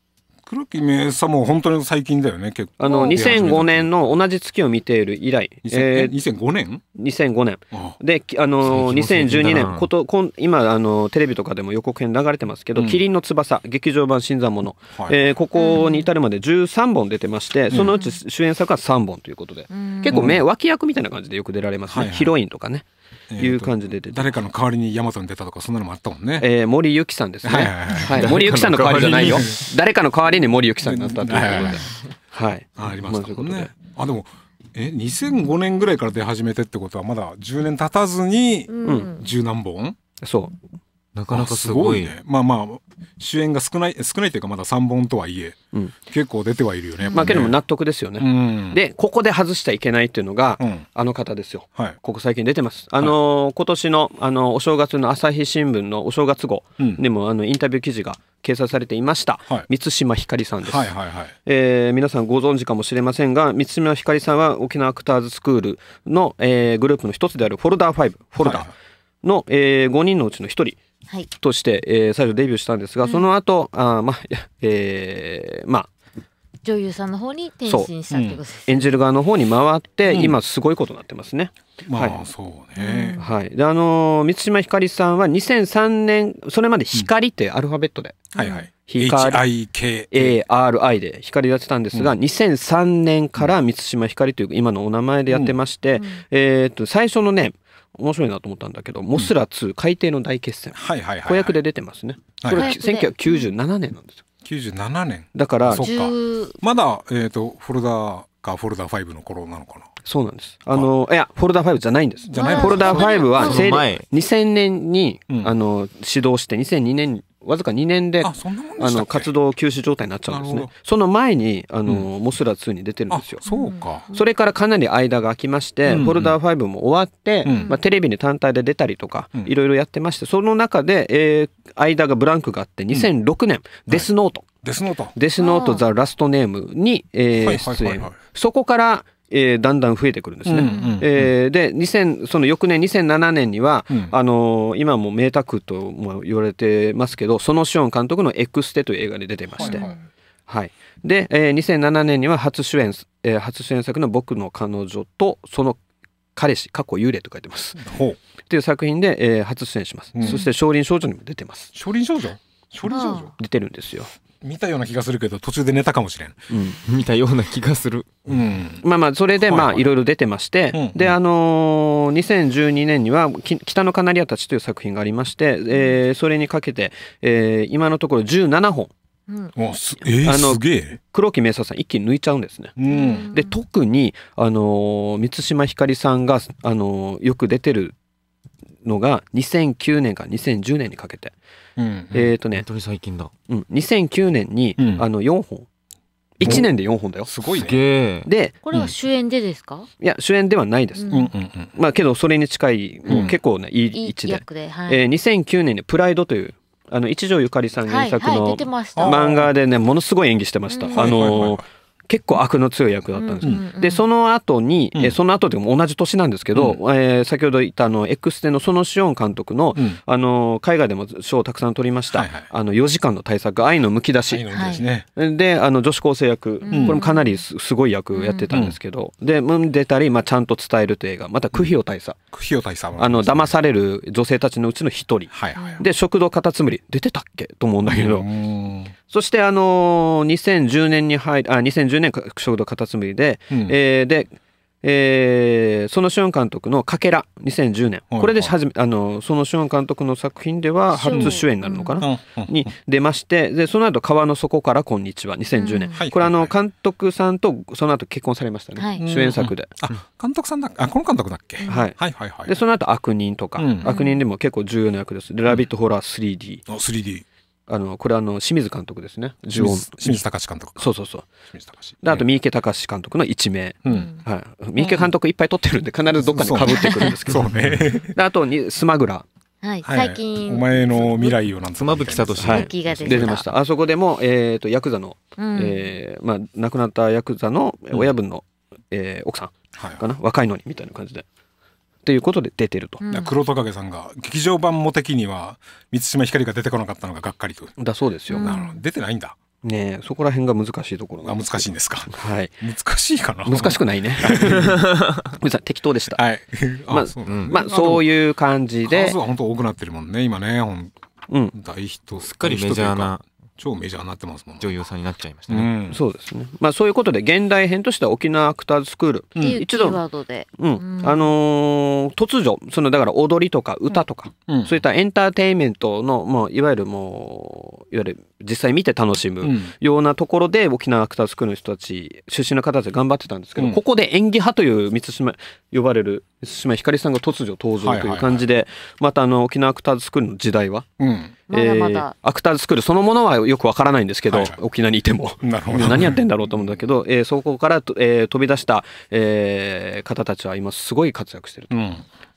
黒木明さんも本当に最近だよね結構あの2005年の同じ月を見ている以来え2005年 ?2005 年であの2012年こと今あのテレビとかでも予告編流れてますけど「うん、キリンの翼」劇場版「新参者」はい、えー、ここに至るまで13本出てまして、うん、そのうち主演作は3本ということで、うん、結構目脇役みたいな感じでよく出られますね、ヒロインとかね。いう感じで出て、えー、誰かの代わりにヤマトに出たとかそんなのもあったもんね、えー、森ゆきさんですね、はい、はいはい、森ゆきさんの代わりじゃないよ誰かの代わりに森ゆきさんになったということで、はい、はい、ありましたもんねあでもえ2005年ぐらいから出始めてってことはまだ10年経たずに十何本、うん、そうなかなかすごいね。まあまあ、主演が少ない、少ないというかまだ3本とはいえ、うん、結構出てはいるよね。ねまあけども納得ですよね、うん、で、ここで外しちゃいけないっていうのが、うん、あの方ですよ、はい。ここ最近出てます。あのーはい、今年の、あの、お正月の朝日新聞のお正月号でも、あの、インタビュー記事が掲載されていました、はい、満島ひかりさんです、はいはいはい、えー、皆さんご存知かもしれませんが満島ひかりさんは沖縄アクターズスクールの、えー、グループの一つであるフォルダー5フォルダーの、はいはい、えー、5人のうちの1人として、えー、最初デビューしたんですが、うん、その後あまあえー、まあ女優さんの方に転身したってことです、うん、演じる側の方に回って、うん、今すごいことになってますね。まあ、はい、そうね。はい。であのー、満島ひかりさんは2003年それまで光ってアルファベットで、うん、はいはい。光 HIKARI で光やってたんですが、うん、2003年から満島ひかりという今のお名前でやってまして、えっと最初のね面白いなと思ったんだけど「モスラ2海底の大決戦」子役で出てますねこれ1997年なんですよ97年だからそっかまだ、えっと、フォルダーかフォルダー5の頃なのかなそうなんですあのいやフォルダー5じゃないんですじゃないフォルダー5は2000年に、あの指導して2002年わずか2年であの活動休止状態になっちゃうんですねその前にあの、うん、モスラ2に出てるんですよそうかそれからかなり間が空きまして、うんうん、フォルダー5も終わって、うん、まあ、テレビに単体で出たりとか、うん、いろいろやってましてその中で、えー、間がブランクがあって2006年、デスノート、デスノートデスノートザラストネームに、えー、出演、はいはいはいはい、そこからえー、だんだん増えてくるんですね。で2000その翌年2007年には、うん、あの今も名作とも言われてますけどそのシオン監督の「エクステ」という映画に出てまして。はい、はいはい、で、えー、2007年には初主演、えー、初主演作の「僕の彼女」とその彼氏過去幽霊と書いてますっていう作品で、えー、初出演します、うん、そして少林少女にも出てます少林少女少林少女出てるんですよ見たような気がするけど途中で寝たかもしれん、うん、見たような気がする、うん、まあまあそれでまあいろいろ出てまして、はいはい、であのー、2012年には「北のカナリアたち」という作品がありまして、えー、それにかけて、えー、今のところ17本うん、あえー、あの黒木明さん一気に抜いちゃうんですね。うん、で特にあの満島ひかりさんがあのよく出てるのが2009年から2010年にかけて、うん、えっ、ー、とね本当に最近だ、うん、2009年に、うん、あの4本1年で4本だよすごいねでこれは主演でですかいや主演ではないです、うん、まあけどそれに近いもう結構ね、いい位置でで、はい、えー、2009年に「プライド」というあの一条ゆかりさん原作の漫画でねものすごい演技してました、あのー結構悪の強い役だったんです、うんうんうん、でその後に、うん、えその後でも同じ年なんですけど、うん、えー、先ほど言ったあの X テのそのシオン監督のうん、あの海外でも賞をたくさん取りました、はいはい、あの4時間の大作「愛のむき出し」はい、であの女子高生役、これもかなりすごい役やってたんですけど、で出たり、まあ、ちゃんと伝えるという映画また「クヒオ大佐」クヒオ大佐あの騙される女性たちのうちの一人、はいはいはい、で食堂カタツムリ出てたっけと思うんだけど。そしてあのー、2010年に入あ2010年食堂カタツムリで、うん、えー、で、えー、そのシ演ン監督の「かけら」2010年、はいはい、これで初めあのそのシ演ン監督の作品では初主演になるのかな、うん、に出ましてでその後川の底から「こんにちは」2010年、うん、これあの監督さんとその後結婚されましたね、はい、主演作で、うん、あ監督さんだあこの監督だっけ、はい、はいはいはいでその後悪人」とか、悪人」でも結構重要な役です「ラビットホラー 3D」3D あのこれあの清水監督ですね清水隆監督そうそうそう清水隆であと三池隆監督の一名、うん、はい、三池監督いっぱい撮ってるんで必ずどっかにかぶってくるんですけど、ねね、であとにスマグラはい、最近お前の未来をなん妻夫木聡が出てましたあそこでも、えーと、とヤクザの、うん、えー、まあ、亡くなったヤクザの親分の、うん、えー、奥さんかな、はい、若いのにみたいな感じでっていうことで出てると、うん、黒戸影さんが劇場版も的には満島ひかりが出てこなかったのががっかりとだそうですよ、うん、出てないんだねそこら辺が難しいところあ難しいんですかはい難しいかな難しくないね ごめ適当でしたはいまあ、うん、まあそういう感じで数は本当多くなってるもんね今ねうん、大ヒットすっかりメジャーな超メジャーなってますもん、女優さんになっちゃいましたね、うん、そうですねまあそういうことで現代編としては沖縄アクターズスクール、うん、一度、うん、あのー、突如そのだから踊りとか歌とか、そういったエンターテインメントのもういわゆるもういわゆる実際見て楽しむようなところで沖縄アクタースクールの人たち出身の方たち頑張ってたんですけど、うん、ここで演技派という三島呼ばれる三島ひかりさんが突如登場という感じで、またあの沖縄アクターズスクールの時代は、うん、えー、まだまだアクターズスクールそのものはよくわからないんですけど、はいはい、沖縄にいても 何やってんだろうと思うんだけど、えー、そこから、えー、飛び出した、えー、方たちは今すごい活躍してると。うん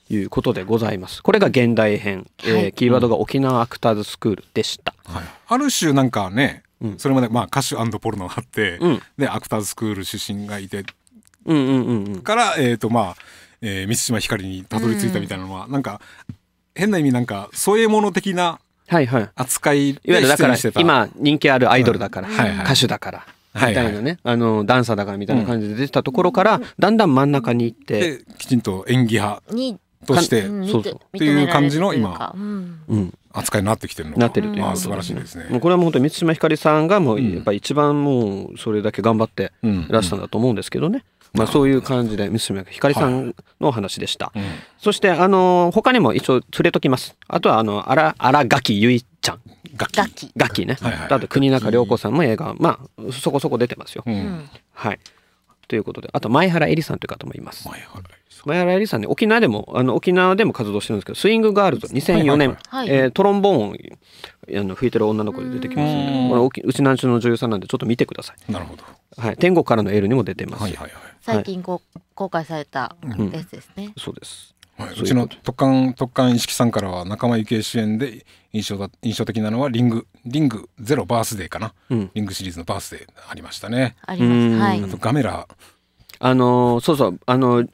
いうことでございます。これが現代編、はい、えー、キーワードが沖縄アクターズスクールでした。はい、ある種なんかね、うん、それまでまあ歌手ポルノがあって、うん、でアクターズスクール出身がいて、うんうんうんうん、からえっ、ー、とまあ、えー、満島ひかりにたどり着いたみたいなのは、うん、なんか変な意味なんかそういうもの的な扱いで出演してた、はいはい、いわゆるだから今人気あるアイドルだから、うんはいはい、歌手だから。みたいなね、はいはい、あのダンサーだからみたいな感じで出てたところから、うん、だんだん真ん中に行ってきちんと演技派にとして、そうそうっていう感じの今、うん扱いになってきてるのなってるという素晴らしいですね。もうこれはもう本当に満島ひかりさんがもうやっぱり一番もうそれだけ頑張っていらしたんだと思うんですけどね。まあ、そういう感じで三島ひかりさんのお話でした、はいうん、そしてあの他にも一応触れときますあとはあのああら、らがきゆいちゃんがきがきね、はいはい、あと国中涼子さんも映画まあそこそこ出てますよ、うん、はいということであと前原恵里さんという方もいます前原菅原愛理さんね沖縄でもあの沖縄でも活動してるんですけどスイングガールズ2004年、はいはい、えー、トロンボーンあの吹いてる女の子で出てきますのでうちなんちの女優さんなんでちょっと見てください。なるほど、はい、天国からのエールにも出てます、はいはいはい、最近こ公開されたやつですね。うん、そうですはい、うちの特艦特艦意識さんからは仲間由紀恵主演で印象だ印象的なのはリングリングゼロバースデーかな、うん、リングシリーズのバースデーありましたね。あります。はい。あとガメラ。あのそうそうあの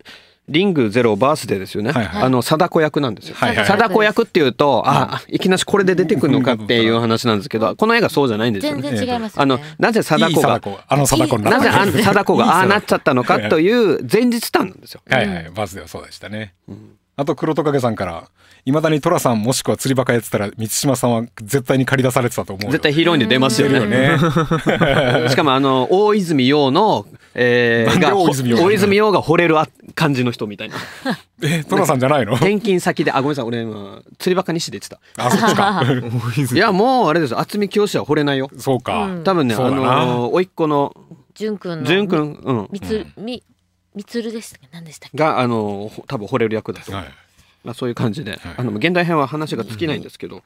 リングゼロバースデーですよね、はいはい、あの貞子役なんですよ、はいはい、貞子役っていうと、あいきなしこれで出てくるのかっていう話なんですけどこの映画そうじゃないんですよね全然違います、ね、あのなぜ貞子があの貞子なぜあ貞子がああなっちゃったのかという前日談なんですよはいはいバースデーはそうでしたね、あと黒トカゲさんからいまだに寅さんもしくは釣りバカやってたら満島さんは絶対に借り出されてたと思う絶対ヒーローに出ますよね、ね、しかもあの大泉洋の、えー、大泉洋が惚れる感じの人みたいなえ寅さんじゃないの転勤先であごめんなさい俺今釣りバカにして言ってたあそっちか いやもうあれです渥美清は惚れないよそうか、多分ねあの甥っ子の淳くんの淳くんうんみつみみつるでしたっけ何でしたっけがあの多分惚れる役だと、はい、まあ、そういう感じで、はい、あの現代編は話が尽きないんですけど、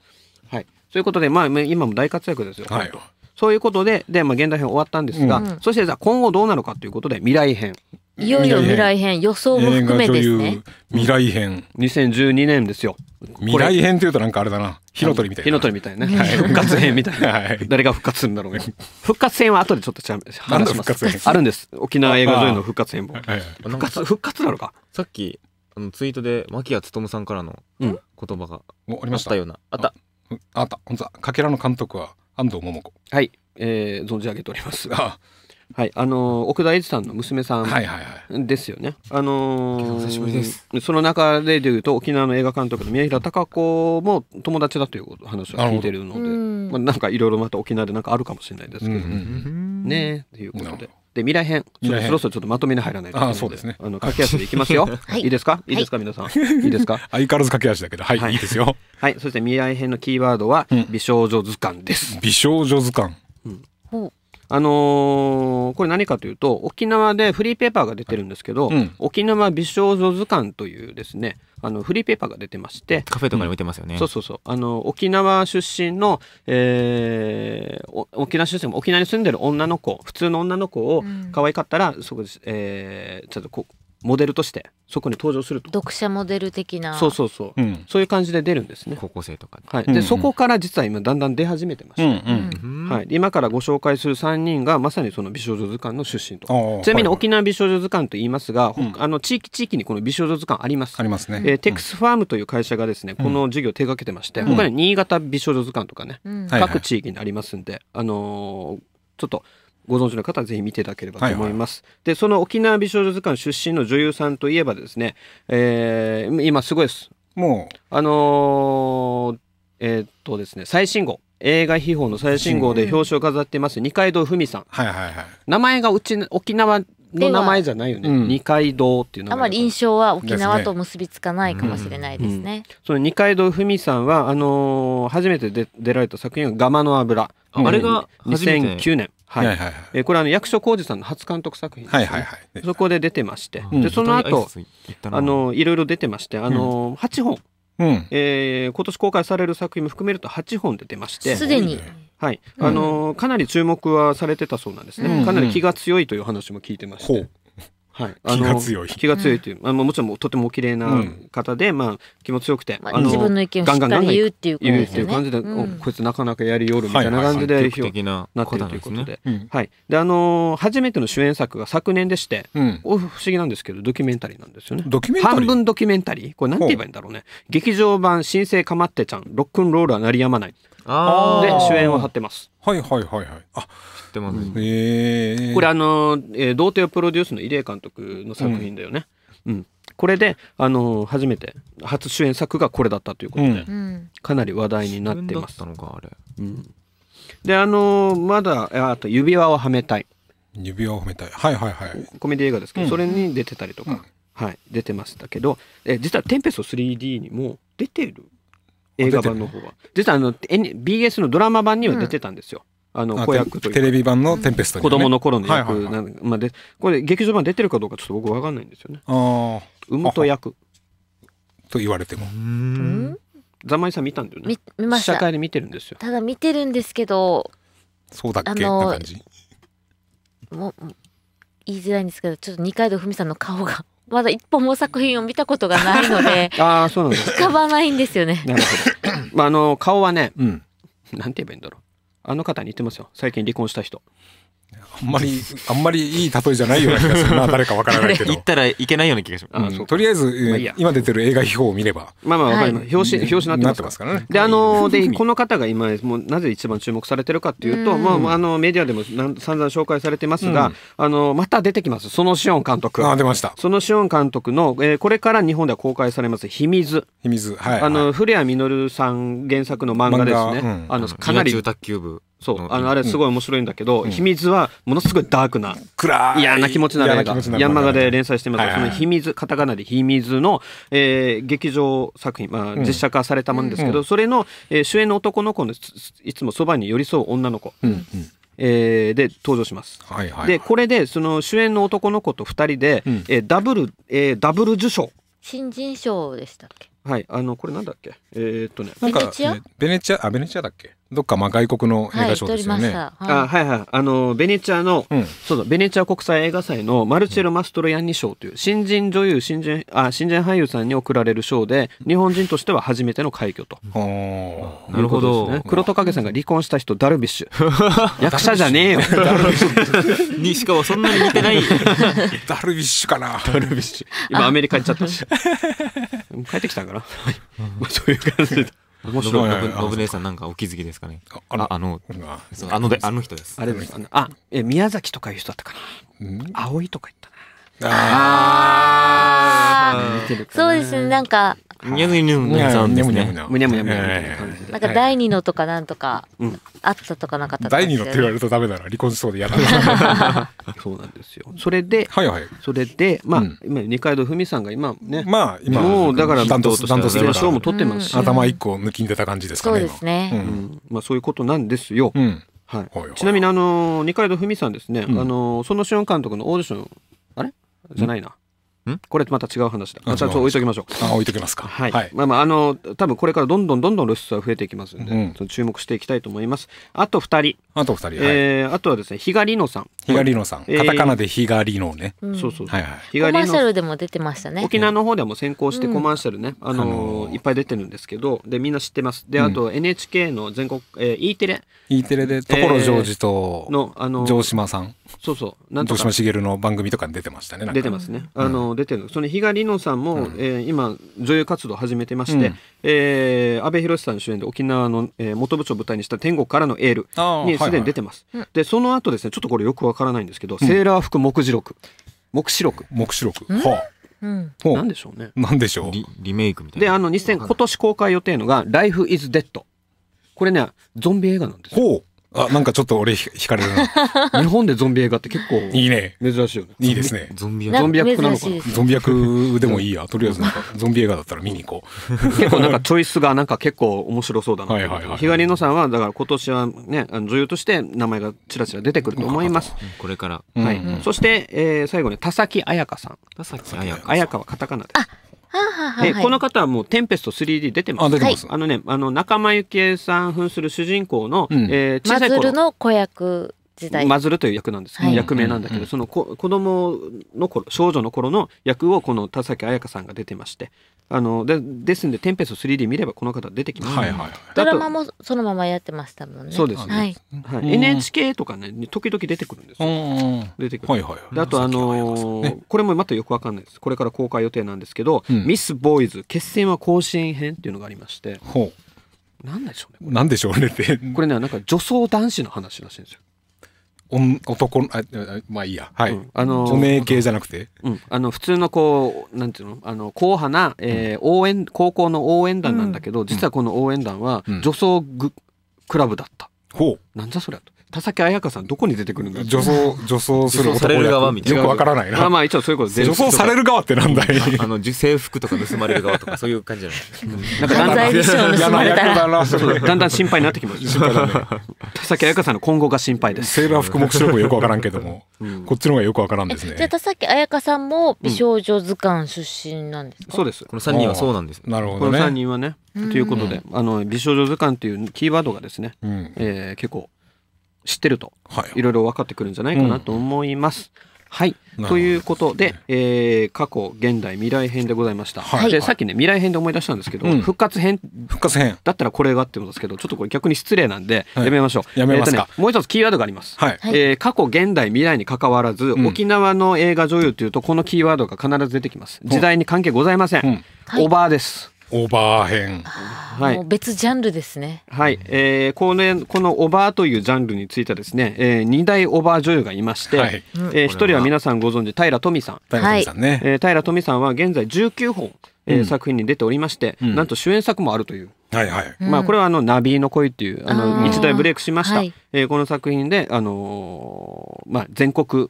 はい、そういうことで、まあ、今も大活躍ですよ。はい、そういうことでで、まあ、現代編終わったんですが、うん、そしてじゃ今後どうなのかということで未来編。いよいよ未来編予想も含めですね。未来編。2012年ですよ。未来編っていうとなんかあれだな。火の鳥みたいな。火の鳥みたいな。はい、復活編みたいな。はい、誰が復活するんだろうね。復活編は後でちょっと話します。あるんです。沖縄映画女優の復活編も。復活復活なのか。さっきあのツイートで牧谷勉さんからの言葉がおありましたような、あったうんあった本当かけらの監督は安藤桃子はい、えー存じ上げております。がはい、あのー奥田英二さんの娘さんはいはいはいですよね。あのーお久しぶりですその中でいうと沖縄の映画監督の宮平貴子も友達だということ話を聞いてるので、まあ、なんかいろいろまた沖縄でなんかあるかもしれないですけど、うんうんねということで。で未来編ちょっとそろそろちょっとまとめに入らないとあそうですねあの駆け足でいきますよ、はい、いいですかいいですか、皆さん いいですか相変わらず駆け足だけどはい、い、いですよはいそして未来編のキーワードは美少女図鑑です美少女図鑑あのー、これ何かというと沖縄でフリーペーパーが出てるんですけど、はいうん、沖縄美少女図鑑というですねあのフリーペーパーが出てましてカフェとかに置いてますよね、うん、そうそうそうあの沖縄出身の、えー、沖縄出身も沖縄に住んでる女の子普通の女の子を可愛かったら、うん、そこです、えー、ちょっとこモデルとしてそこに登場すると読者モデル的なそうそうそう、うん、そういう感じで出るんですね高校生とかで,、はいで、うんうん、そこから実は今だんだん出始めてまして、うんうん、はい、今からご紹介する3人がまさにその美少女図鑑の出身とちなみに沖縄美少女図鑑と言いますが、あの地域地域にこの美少女図鑑ありますありますね、えー、テックスファームという会社がですねこの授業を手掛けてまして、うん、他に新潟美少女図鑑とかね、うん、各地域にありますんで、あのー、ちょっとご存知の方はぜひ見ていただければと思います。はいはい、で、その沖縄美少女図鑑出身の女優さんといえばですね、えー、今すごいです。もう。あのー、えー、っとですね、最新号。映画秘宝の最新号で表紙を飾っています二階堂ふみさん、はいはいはい、名前がうち沖縄の名前じゃないよね、うん、二階堂っていう名あまり印象は沖縄と結びつかないかもしれないですね、うんうん、その二階堂ふみさんはあのー、初めて出られた作品が「ガマの油」あれが2009年はいはいはい、えこれあの役所広司さんの初監督作品ですね、はいはいはい、そこで出てまして、うん、でその後、あのいろいろ出てましてあの、うん、8本、うんえー、今年公開される作品も含めると8本出てましてすでに、はいあのかなり注目はされてたそうなんですね、かなり気が強いという話も聞いてまして。はい、気が強い気が強いという、うん、あもちろんとてもお綺麗な方で、まあ、気も強くて、まあ、自分の意見をしっかり言うっていう、ね、うっていう感じで、うん、こいつなかなかやりよるみたいな感じで、は的なってるということで,、はいであの初めての主演作が昨年でして、うん、不思議なんですけどドキュメンタリーなんですよね半分ドキュメンタリーこれなんて言えばいいんだろうね劇場版「新生かまってちゃんロックンロールは鳴りやまない」で主演を張ってます。はいはいはいはい。あ、知ってますね。えこれあの、えー、童貞プロデュースの入江監督の作品だよね。うん、うん、これであの初めて初主演作がこれだったということで、うん、かなり話題になってます。たのかあれ。うん。であのまだあと指輪をはめたい。指輪をはめたい。はいはいはい。コメディ映画ですけど、それに出てたりとか、はい出てましたけど、え実はテンペスト 3D にも出てる。映画版の方は。実はあの、N、BS のドラマ版には出てたんですよ。うん、あの子役とテレビ版のテンペスト、ね、子供の頃の役な、はいはい、まあ、でこれ劇場版出てるかどうかちょっと僕分かんないんですよね。ああ。産むと役。と言われても。うん。ざまいさん見たんだよね。見見ました。試会で見てるんですよ。ただ見てるんですけど。そうだっけな感じ。もう言いづらいんですけど、ちょっと二階堂ふみさんの顔が。まだ一本も作品を見たことがないので ああ、そうなんです浮かばないんですよね。なるほどまああの顔はね、うん、なんて言えばいいんだろうあの方に似てますよ最近離婚した人。あんまり、あんまりいい例えじゃないような気がするな、誰かわからないけど。いったらいけないような気がします。うん、とりあえず、まあいい、今出てる映画表を見れば。まあまあ、わかります。表紙、表紙になってますからね。で、あの、で、この方が今、もうなぜ一番注目されてるかっていうと、うまあ、あの、メディアでもなん散々紹介されてますが、うん、あの、また出てきます。そのシオン監督。あ、出ました。そのシオン監督の、えー、これから日本では公開されます、秘密。秘密。はい。あの、古谷実さん原作の漫画ですね。うん、あの、かなり。卓球部。そうあのあれすごい面白いんだけど、秘密はものすごいダークな暗い嫌な気持ちな映画ヤンマガで連載してます、その秘密カタカナで秘密の、え劇場作品、まあ、実写化されたものですけど、それの、え主演の男の子のいつもそばに寄り添う女の子、えー、で登場します、はいはいはい、でこれでその主演の男の子と2人で、うん、えー、ダブル、えー、ダブル受賞新人賞でしたっけはいあのこれなんだっけえー、っとねなんかベネチアあベネチアだっけどっかまあ外国の映画賞ですよね。はい、あはいはい。あの、ベネチアの、うん、そうだ、ベネチア国際映画祭のマルチェロ・マストロヤンニ賞という新人女優、新人、あ、新人俳優さんに贈られる賞で、日本人としては初めての快挙と。う ん、なるほど、黒黒戸影さんが離婚した人、ダルビッシュ。役者じゃねえよ。ダルビッシュ。にしかそんなに似てない。ダルビッシュかな。ダルビッシュ。今アメリカ行っちゃったし。帰ってきたんかな。そういう感じで。面白い信姉さんなんかお気づきですかねああのあのであの人ですあれですあえ宮崎とかいう人だったかな葵とか言ったなああそうですねなんかにゃむにゃむにゃさんむにゃむにゃむにゃなんか第二のとかなんとか、あったとかなかった第二のって言われるとダメだな。離婚しそうで嫌だ。そうなんですよ。それで、それで、まあ、今、二階堂ふみさんが今ね。まあ、今。もう、だから、担当としては賞も取ってますし。頭一個抜きんでた感じですかね。そうですね。まあ、そういうことなんですよ。はい。ちなみに、あの、二階堂ふみさんですね。あの、その瞬間とかのオーディション、あれじゃないな。これまた違う話だ。またちと置いときましょう。あ置いときますか。はい。はい、まあまあ、あの、多分これからどんどんどんどん露出は増えていきますんで、うん、その注目していきたいと思います。あと二人。あと二人。はい、えー、あとはですね、ヒガりのさん。ヒガりのさん。カタカナでヒガりのね。うん、そうそう。はいはい。コマーシャルでも出てましたね。沖縄の方でも先行してコマーシャルね、うん、あのー、いっぱい出てるんですけど、で、みんな知ってます。で、あと NHK の全国、えー、E テレ。E テレで、所ジョージと、の、あのー、城島さん。そうそう。なんとか。茂の番組とかに出てましたね。出てますね。あの、うん、出てる。その比嘉里乃さんも、うん、えー、今、女優活動を始めてまして、うん、えー、安部寛さん主演で沖縄の、えー、元部長を舞台にした天国からのエールにすでに出てます。はいはい、で、その後ですね、ちょっとこれよくわからないんですけど、うん、セーラー服目次録。目示録。目示録。はあ。うん、なんでしょうね。なんでしょうリ。リメイクみたいな。で、あの、2 0 0今年公開予定のが、Life is Dead。これね、ゾンビ映画なんですよ。ほう。あ、なんかちょっと俺惹かれるな。日本でゾンビ映画って結構いいね。珍しいよね。いいですね。ゾンビ役。ゾンビ役なのかな。ゾンビ役でもいいや。とりあえずなんか ゾンビ映画だったら見に行こう。結構なんかチョイスがなんか結構面白そうだな。はいはいはい。ひがりのさんはだから今年はね、女優として名前がちらちら出てくると思います。これから。はい。そして、えー、最後に田崎彩香さん。田崎彩香。彩香はカタカナで。す。い、この方はもうテンペスト 3D 出てます。あ、ますあのね、あの仲間由紀恵さん扮する主人公の、うん、えー、小さい頃マズルの子役時代。マズルという役なんですけど、はい、役名なんだけど、その子子供の頃、少女の頃の役をこの田崎彩香さんが出てまして、あのでですんで「テンペスト 3D」見ればこの方出てきます、はいはい、ドラマもそのままやってましたもんねそうですね、はいはい、NHK とかね時々出てくるんですよ出てくる、はいはい、あとあの、ね、これもまたよくわかんないですこれから公開予定なんですけど「うん、ミス・ボーイズ決戦は甲子園編」っていうのがありまして、うなんでしょうねなんでしょうねってこれねなんか女装男子の話らしいんですよ男あまあいいや、はい、あの著名系じゃなくて、うん、あの普通のこうなんていうのあの硬派な、えー、応援高校の応援団なんだけど、実はこの応援団は女装グ、クラブだった。ほうなんじゃそりゃと。田崎彩香さんどこに出てくるんだ女装女装する男される側みたいなよくわからないなまあまあ一応そういうこと女装される側ってなんだいあの制服とか盗まれる側とかそういう感じじゃないだんだん心配になってきます、ね、田崎彩香さんの今後が心配ですセーラー服目視もよくわからんけども、うん、こっちの方がよくわからんですねじゃあ田崎彩香さんも美少女図鑑出身なんです、うん、そうですこの3人はそうなんですなるほど、ね、この3人はねということで、あの美少女図鑑っていうキーワードがですね、うん、えー、結構知ってると、い、ろいろ分かってくるんじゃないかなと思います。うんはい、ね、ということで、えー、過去現代未来編でございました、はい、でさっきね未来編で思い出したんですけど、うん、復活編復活編だったらこれがってことですけどちょっとこれ逆に失礼なんで、やめましょう、やめます、えーね、もう一つキーワードがあります、はい、えー、過去現代未来にかかわらず、うん、沖縄の映画女優というとこのキーワードが必ず出てきます時代に関係ございません、うん、オーバーですオーバー編。はい、別ジャンルですね。はい、えー、このこのオバーというジャンルについてですね、えー、二大オバー女優がいまして、はい、え一、ー、人は皆さんご存知平富さん。平富さんは現在19本、えー、うん、作品に出ておりまして、うん、なんと主演作もあるという。はいはい。まあこれはあのナビの恋っていうあの一大ブレイクしました。はい、えー、この作品であのー、まあ全国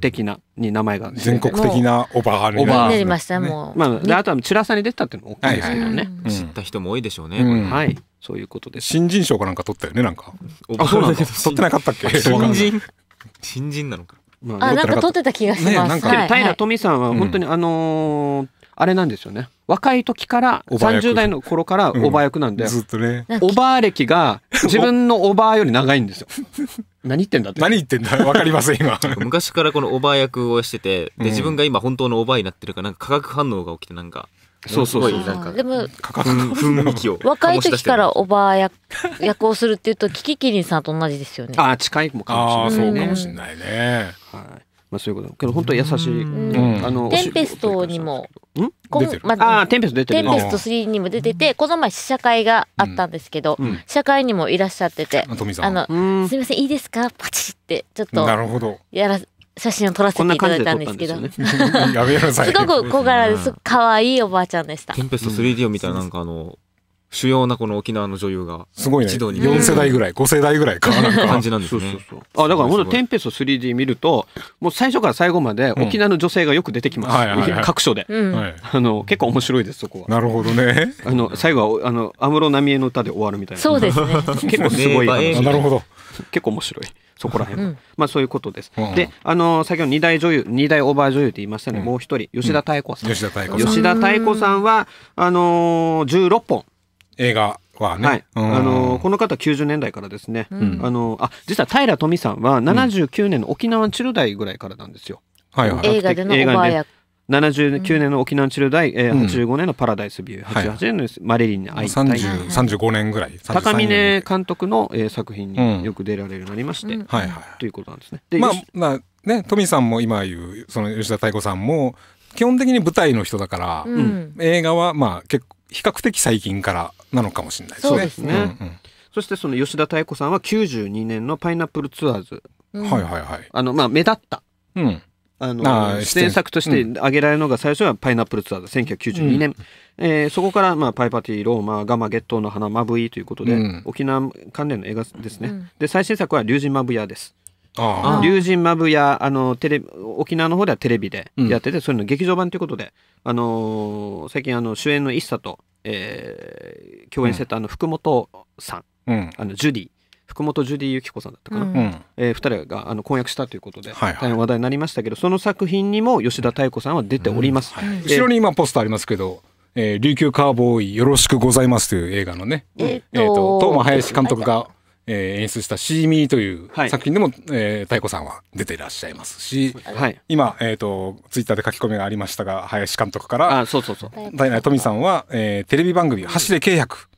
的なに名前が、全国的なオバールになりましたもう、まあ、あとはチラさに出たっていうのも大きいですけどね、知った人も多いでしょうね、はいそういうことです新人賞かなんか取ったよねなんかあそうなんでだ取ってなかったっけ新人新人なのかまあ、なんか取ってた気がします。なんか、平富さんは本当にあのあれなんですよね若い時から30代の頃からおば役なんで、うん、ずっとねおば歴が自分のおばより長いんですよ 何言ってんだって何言ってんだ分かりません今昔からこのおば役をしててで自分が今本当のおばになってるかなんか化学反応が起きてなんかそうそうそう。なんかでも雰囲気を若い時からおばあ役 役をするっていうとキキキリンさんと同じですよね。ああ近いかもしれないね。そうかもしれないね。はい。まあそういうことけど本当優しい、あのテンペストにもこん、まあ、あテンペスト出てるテンペスト3にも出ててこの前試写会があったんですけど、試写会にもいらっしゃってて、あのすみませんいいですかパチってちょっとなるほどやら写真を撮らせていただいたんですけど、ね、すごく小柄です可愛いおばあちゃんでしたテンペスト 3D を見たらなんかあの主要なこの沖縄の女優がすごいね一度に4世代ぐらい5世代ぐらいか なんか感じなんですねそうそうそうあだからことテンペスト 3D」見るともう最初から最後まで沖縄の女性がよく出てきます、うんはいはい、各所で、うん、あの結構面白いですそこはなるほどねあの最後はあの安室奈美恵の歌で終わるみたいなそうですね結構すごい、ね、なるほど結構面白いそこら辺は、うん、まあそういうことです、うん、であの先ほど2大女優2大オーバー女優って言いましたね、うん、もう一人吉田妙子さん、吉田妙子さんはあのー、16本映画はね、はい、あのこの方90年代からですね、うん、あのあ実は平富さんは79年の沖縄チルダイぐらいからなんですよ。うん、はいはい、映画でのおばあ79年の沖縄チルダイ、うん、え85年のパラダイスビュー、88年のマレリンに会いたい、はい、35年ぐらい高峰監督の、え作品によく出られるようになりまして、うん、はいはい、ということなんですね。まあ、まあね、トミさんも今言うその吉田太鼓さんも基本的に舞台の人だから、うん、映画はまあ結構、比較的最近からなのかもしれないですね。そうですね、うんうん、そしてその吉田妙子さんは92年のパイナップルツアーズ、うん、はいはいはい、あのまあ目立った、うん、あの出演作として挙げられるのが最初は「パイナップルツアーズ」1992年、うん、えー、そこから、まあ「パイパティローマ」「ガマゲットの花マブイ」ということで、うん、沖縄関連の映画ですね、うん、で最新作は「龍神マブヤ」です龍神マブやあのテレ沖縄の方ではテレビでやってて、うん、それの劇場版ということで、あのー、最近あの主演の一茶と、えー、共演してたあの福本さん、うん、あのジュディ福本ジュディ由紀子さんだったかな、うん、えー、2人があの婚約したということで、大変話題になりましたけど、はいはい、その作品にも吉田妙子さんは出ております、うんはい、後ろに今ポストありますけどえー、琉球カーボーイよろしくございますという映画のね、えー、えーと、東間林監督がえー、演出した「シーミー」という作品でも、はい、えー、太鼓さんは出ていらっしゃいますし、はい、今、えーと、ツイッターで書き込みがありましたが林監督からあそうそうそう富さんは、えー、テレビ番組「走れ軽百」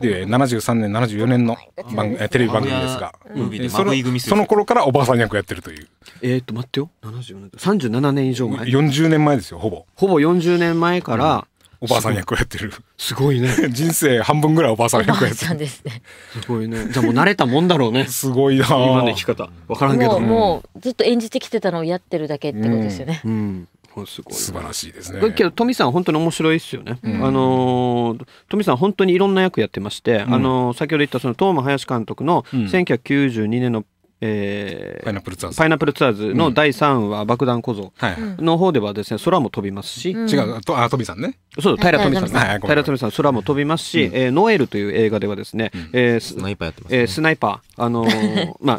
で、てい73年74年の番、えー、テレビ番組ですが、うん、えー、そのその頃からおばあさん役やってるというえっ、ー、と待ってよ年37年以上前40年前ですよほぼほぼ40年前から、おばあさん役をやってるすごいね 人生半分ぐらいおばあさん役をやってる、ね、すごいねじゃあもう慣れたもんだろうねすごいな今の生き方分からんけどもうずっと演じてきてたのをやってるだけってことですよね、うん、うんすごい素晴らしいですね。けどトさん本当に面白いですよね。うん、あの富さん本当にいろんな役やってまして、うん、あの先ほど言ったそのトーマ林監督の1992年のえー、パイナップルツアーズパイナップルツアーズの第3話、うん、爆弾小僧の方ではですね空も飛びますし、うん、違うとあトミさんねそう平富さん、はい、平富さん空も飛びますし、うん、えー、ノエルという映画ではですね、うん、えー、スナイパーやってます、ね、えー、スナイパーあのー、まあいわ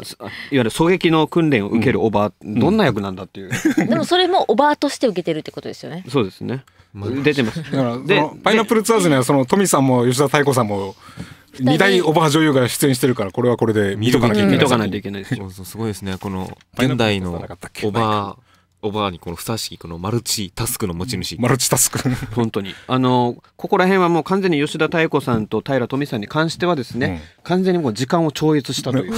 ゆる狙撃の訓練を受けるおばあ、どんな役なんだっていうでもそれもおばあとして受けてるってことですよねそうですね出てますだからパイナップルツアーズにはその富さんも吉田太鼓さんも二大おばあ女優が出演してるからこれはこれで見とかなきゃいけない、うん、見とかないといけないですそうそうすごいですねこの現代のおばあおばあにこのふさわしいこのマルチタスクの持ち主マルチタスク 本当にあのここら辺はもう完全に吉田妙子さんと平富さんに関してはですね、うん、完全にもう時間を超越したという、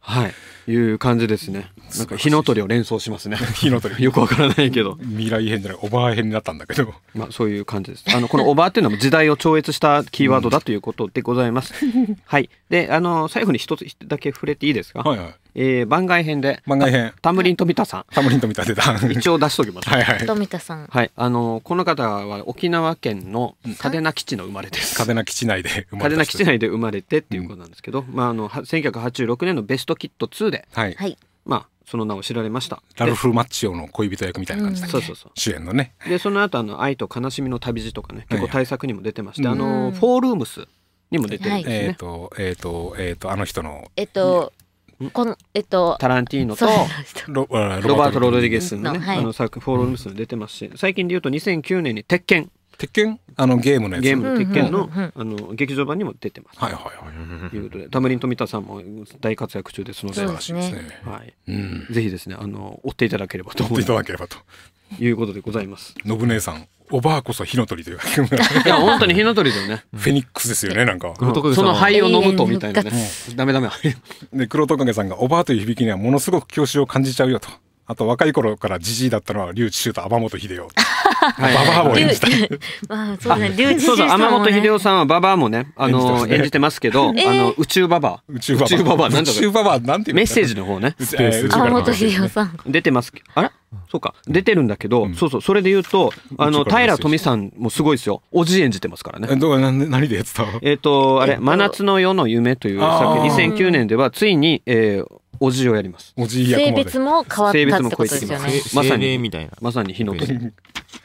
はいいう感じですねなんか火の鳥を連想しますね。火の鳥。よくわからないけど。未来編じゃない、オーバー編になったんだけど。まあそういう感じです。あの、このオーバーっていうのも時代を超越したキーワードだということでございます。はい。で、あの、最後に一つだけ触れていいですかはいはい。えー、番外編で。番外編。タムリン富田さん。タムリン富田出た。一応出しときます。はいはい。富田さん。はい。あの、この方は沖縄県の嘉手納基地の生まれです。嘉手納基地内で生まれ。嘉手納基地内で生まれてっていうことなんですけど、まああの、1986年のベストキット2で。はい。まあその名を知られましたラルフ・マッチオの恋人役みたいな感じだっけ、うん、そうそうそう主演のねでその後あの愛と悲しみの旅路」とかね結構大作にも出てまして、はいはい、あのフォールームスにも出てるんですね、はい、えっ、ー、とえっ、ー、とえっ、ー、とあの人のえっ、と、このえっと、タランティーノとロバート・ロドリゲスのね、のはい、あの作「フォール・ームス」に出てますし最近でいうと2009年に「鉄拳」鉄拳あのゲームのやつゲームの鉄拳の,、あの劇場版にも出てます。はいはいはい。ということでタムリン富田さんも大活躍中ですので、素晴らしいですね。はい。うん、ぜひですねあの追っていただければと思います。追っていただければと。いうことでございます。信姉さん、おばあこそ火の鳥という。いや、本当に火の鳥だよね。フェニックスですよね、なんか。その灰を飲むとみたいなね。ダメダメ。で、黒トカゲさんが、おばあという響きにはものすごく恐縮を感じちゃうよと。あと若い頃からじじいだったのはリュウチシュ秀と天本秀夫。ババアも演じた。まあそうだね。竜智秀さん天本秀夫さんはババアもね、あの演じてますけど、あの宇宙ババア。宇宙ババア。宇宙ババアなんていうメッセージの方ね。天本秀夫さん。出てますあらそうか出てるんだけど、そうそうそれで言うとあの平富さんもすごいですよ。おじ演じてますからね。え、どう何何でやってた？えっとあれ真夏の夜の夢という作2009年ではついに。えーおじをやりますおじ役性まで別も変わった性別もって超こえとてできすよまね。すまさにみたいなまさに火の鳥っ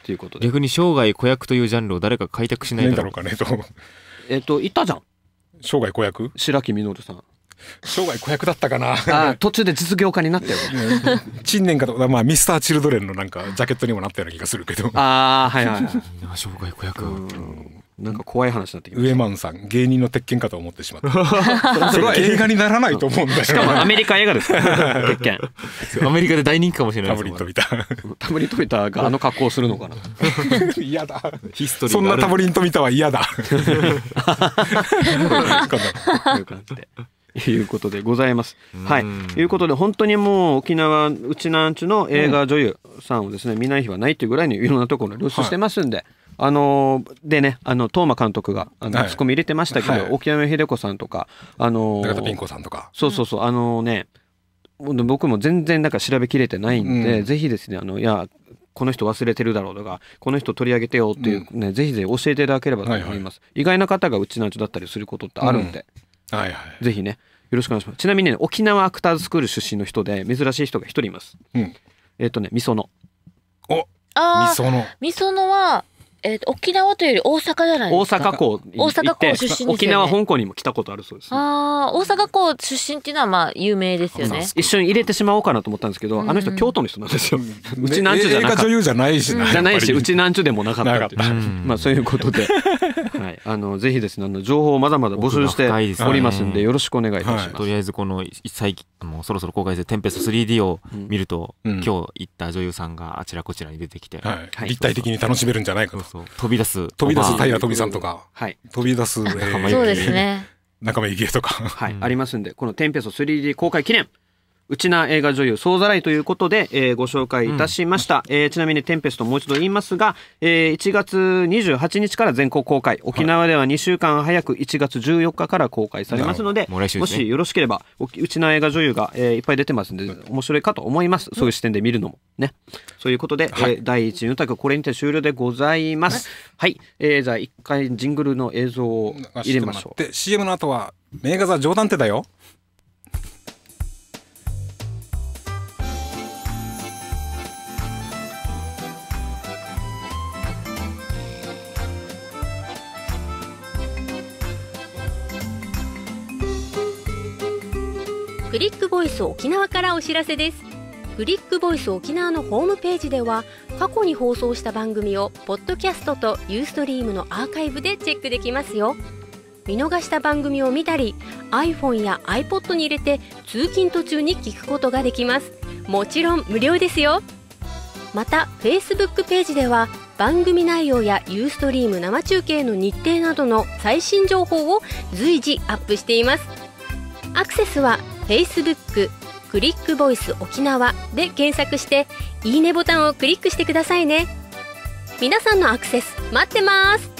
ていうことで逆に生涯子役というジャンルを誰か開拓しないえいだだろうかねとえっといたじゃん生涯子役白木稔さん生涯子役だったかなあ途中で実業家になったよ近 年かとまあミスターチルドレンのなんかジャケットにもなったような気がするけどああはいはいはい生涯子役うんなんか怖い話なってきましウエマンさん芸人の鉄拳かと思ってしまった それは映画にならないと思うんだよしかもアメリカ映画です 鉄拳アメリカで大人気かもしれないタブリントビタタブリントビタがあの格好するのかな嫌だヒストリーそんなタブリントビタは嫌だということでございます。はい。いうことで、本当にもう沖縄、うちなんちの映画女優さんをですね、見ない日はないっていうぐらいにいろんなところに露出してますんで、はいあのでねあの東間監督があの、ツッコミ入れてましたけど、沖山秀子さんとかあの永田ピン子さんとかそうそうそうあのね僕も全然なんか調べきれてないんで、うん、ぜひですねあのいやこの人忘れてるだろうとかこの人取り上げてよっていうね、うん、ぜひぜひ教えていただければと思います、はいはい、意外な方がうちなんちだったりすることってあるんで、うん、はいはい、ぜひねよろしくお願いしますちなみに、ね、沖縄アクターズスクール出身の人で珍しい人が一人います、うん、えっ、とねみそのおみそのみそのはえー、と沖縄というより大阪じゃない大ですか阪港大阪港出身ですよね沖縄香港にも来たことあるそうですね、ああ大阪港出身っていうのはまあ有名ですよね一緒に入れてしまおうかなと思ったんですけど、あの人京都の人なんですようちなんちゅうじゃなかっ映画女優じゃないしな。じゃないし、うちなんちゅうでもなかったっていう。まあそういうことで。はい、あのぜひですねあの情報をまだまだ募集しておりますんでよろしくお願いいたします。はい、とりあえずこの最近もうそろそろ公開するテンペスト 3D を見ると、うん、今日行った女優さんがあちらこちらに出てきて、はい、立体的に楽しめるんじゃないかと。そうそう飛び出す飛び出す平富さんとか、はい、飛び出す、仲間ゆきとか、はい、ありますんでこのテンペスト 3D 公開記念。うちな映画女優、総ざらいということで、えー、ご紹介いたしました。うん、えー、ちなみに、テンペストもう一度言いますが、えー、1月28日から全国公開、沖縄では2週間早く1月14日から公開されますので、はいもしよろしければ、うちな映画女優が、えー、いっぱい出てますんで、面白いかと思います。そういう視点で見るのも。ね。そういうことで、はい、えー、第1のグ、これにて終了でございます。はい。えー、じゃあ、一回ジングルの映像を入れましょう。で、CM の後は、名画座冗談ってだよ。クリックボイス沖縄からお知らせですクリックボイス沖縄のホームページでは過去に放送した番組をポッドキャストとユーストリームのアーカイブでチェックできますよ見逃した番組を見たり iPhone や iPod に入れて通勤途中に聞くことができますもちろん無料ですよまた Facebook ページでは番組内容やユーストリーム生中継の日程などの最新情報を随時アップしていますアクセスは Facebook クリックボイス沖縄で検索していいねボタンをクリックしてくださいね皆さんのアクセス待ってます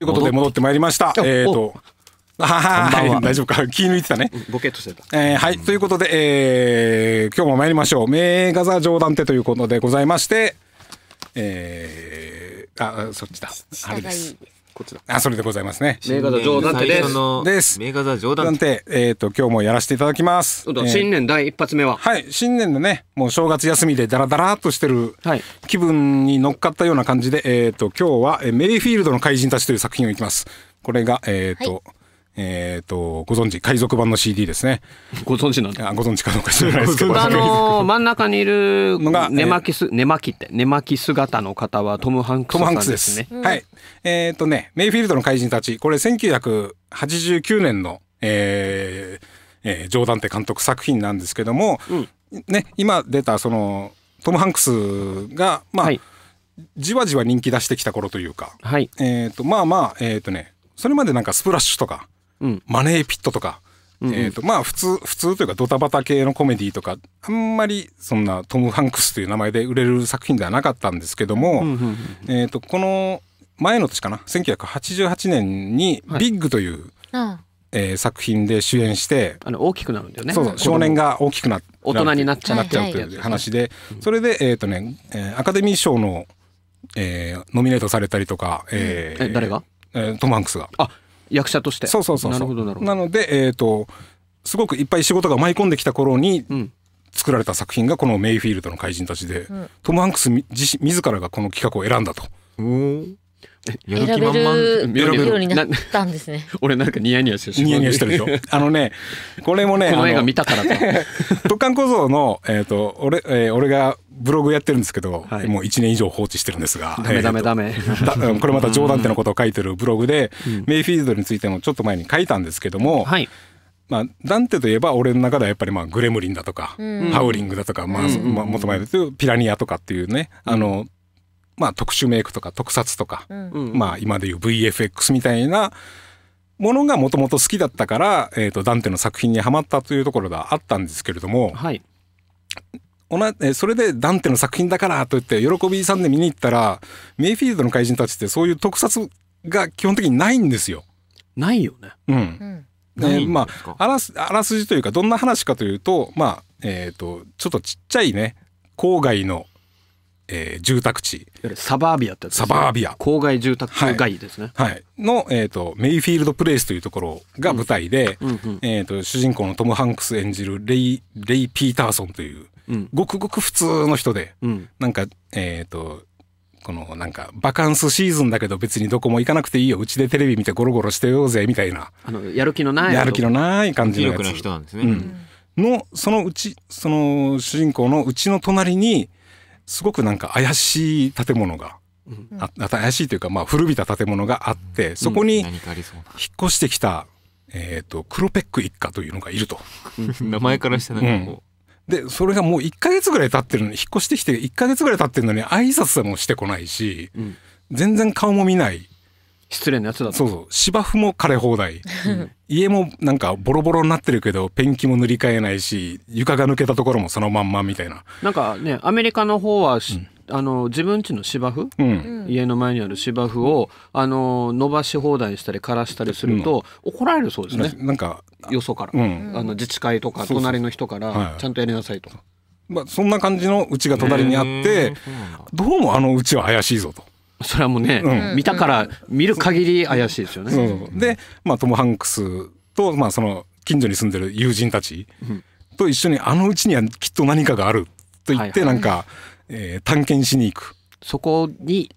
ということで戻ってまいりました。えっ、ー、と。はは、い、大丈夫か。気抜いてたね。ボケっとしてた。えー、はい。ということで、えー、今日も参りましょう。名画座上段手ということでございまして、えー、あ、そっちだ。あれです。こっちだあそれでございますね名画座上段手ですです名画座上段手えっ、ー、と今日もやらせていただきます、えー、新年第一発目ははい新年のねもう正月休みでダラダラっとしてる気分に乗っかったような感じで、はい、えっ、ー、と今日はえメイフィールドの怪人たちという作品をいきますこれがえっ、ー、と、はいえっ、ー、と、ご存知、海賊版の CD ですね。ご存知なんだ。ご存知かどうか知らないですけど。あのー、真ん中にいる、のが寝巻きす、寝巻きって、寝巻き姿の方はトム・ハンクス、ね、トム・ハンクスです。ね。ん、はい。えっ、ー、とね、メイフィールドの怪人たち、これ1989年の、えー、えー、ジョーダンテ監督作品なんですけども、うん、ね、今出た、その、トム・ハンクスが、まあ、はい、じわじわ人気出してきた頃というか、はい、えっ、と、まあまあ、えっ、とね、それまでなんかスプラッシュとか、マネーピットとか、えとまあ、普通普通というかドタバタ系のコメディとかあんまりそんなトム・ハンクスという名前で売れる作品ではなかったんですけども、えと、この前の年かな1988年に「ビッグ」という、え作品で主演してあの大きくなるんだよね少年が大きくな大人になっちゃう、はい、という話で、それで、えーとねえアカデミー賞の、えノミネートされたりとか、ええ誰が、えトム・ハンクスが。あ役者としてそうそうそうなるほどなるほどなのでえっ、ー、とすごくいっぱい仕事が舞い込んできた頃に、うん作られた作品がこのメイフィールドの怪人たちで、うん、トム・ハンクス自自らがこの企画を選んだと。やる気満々選べるになったんですね。俺なんかニヤニヤしてる。ニヤニヤしてるでしょ。あのね、これもね、この映画見たからと。特艦構造のえっ、ー、と俺、えー、俺がブログやってるんですけど、はい、もう1年以上放置してるんですが、ダメダメダメ。これまた冗談ってのことを書いてるブログで、うん、メイフィールドについてもちょっと前に書いたんですけども、はい。まあ、ダンテといえば俺の中ではやっぱりまあグレムリンだとか、うん、ハウリングだとか、まあ、うんうん、元前で言うとピラニアとかっていうね、あのまあ、特殊メイクとか特撮とか、うん、まあ、今でいう VFX みたいなものがもともと好きだったから、えーと、ダンテの作品にはまったというところがあったんですけれども、はい、それでダンテの作品だからといって喜びさんで見に行ったらメイフィールドの怪人たちってそういう特撮が基本的にないんですよ。ないよね。うん、でまああらすじというかどんな話かというとまあえっ、ー、とちょっとちっちゃいね郊外のえー、住宅地サバービアってやつ、ね、サバービア郊外住宅街ですね、はい、はい、の、えーと、メイフィールド・プレイスというところが舞台で、えっと、主人公のトム・ハンクス演じるレイ・レイ・ピーターソンという、うん、ごくごく普通の人で、うん、なんかえっ、ー、とこのなんかバカンスシーズンだけど別にどこも行かなくていいようちでテレビ見てゴロゴロしてようぜみたいなあのやる気のないやる気のない感じのやつ、ねうん、のそのうちその主人公のうちの隣にすごくなんか怪しい建物が、うん、あ怪しいというか、まあ、古びた建物があって、そこに引っ越してきた、えーと、クロペック一家というのがいると。名前からしてなんかこう、うん、でそれがもう1か月ぐらい経ってるのに引っ越してきて1か月ぐらい経ってるのに挨拶もしてこないし、うん、全然顔も見ない失礼なやつだそうそう芝生も枯れ放題、家もなんかボロボロになってるけどペンキも塗り替えないし床が抜けたところもそのまんまみたいななんかねアメリカの方は、うん、あの自分家の芝生、うん、家の前にある芝生をあの伸ばし放題にしたり枯らしたりすると、怒られるそうですねなんかよそから、あの自治会とか隣の人からちゃんとやりなさいとか。はいまあ、そんな感じのうちが隣にあってどうもあのうちは怪しいぞとそれはもうね、うん、見たから見る限り怪しいですよね。うん、で、まあ、トム・ハンクスと、まあ、その近所に住んでる友人たちと一緒にあのうちにはきっと何かがあると言って、なんか、はえ探検しに行く。そこに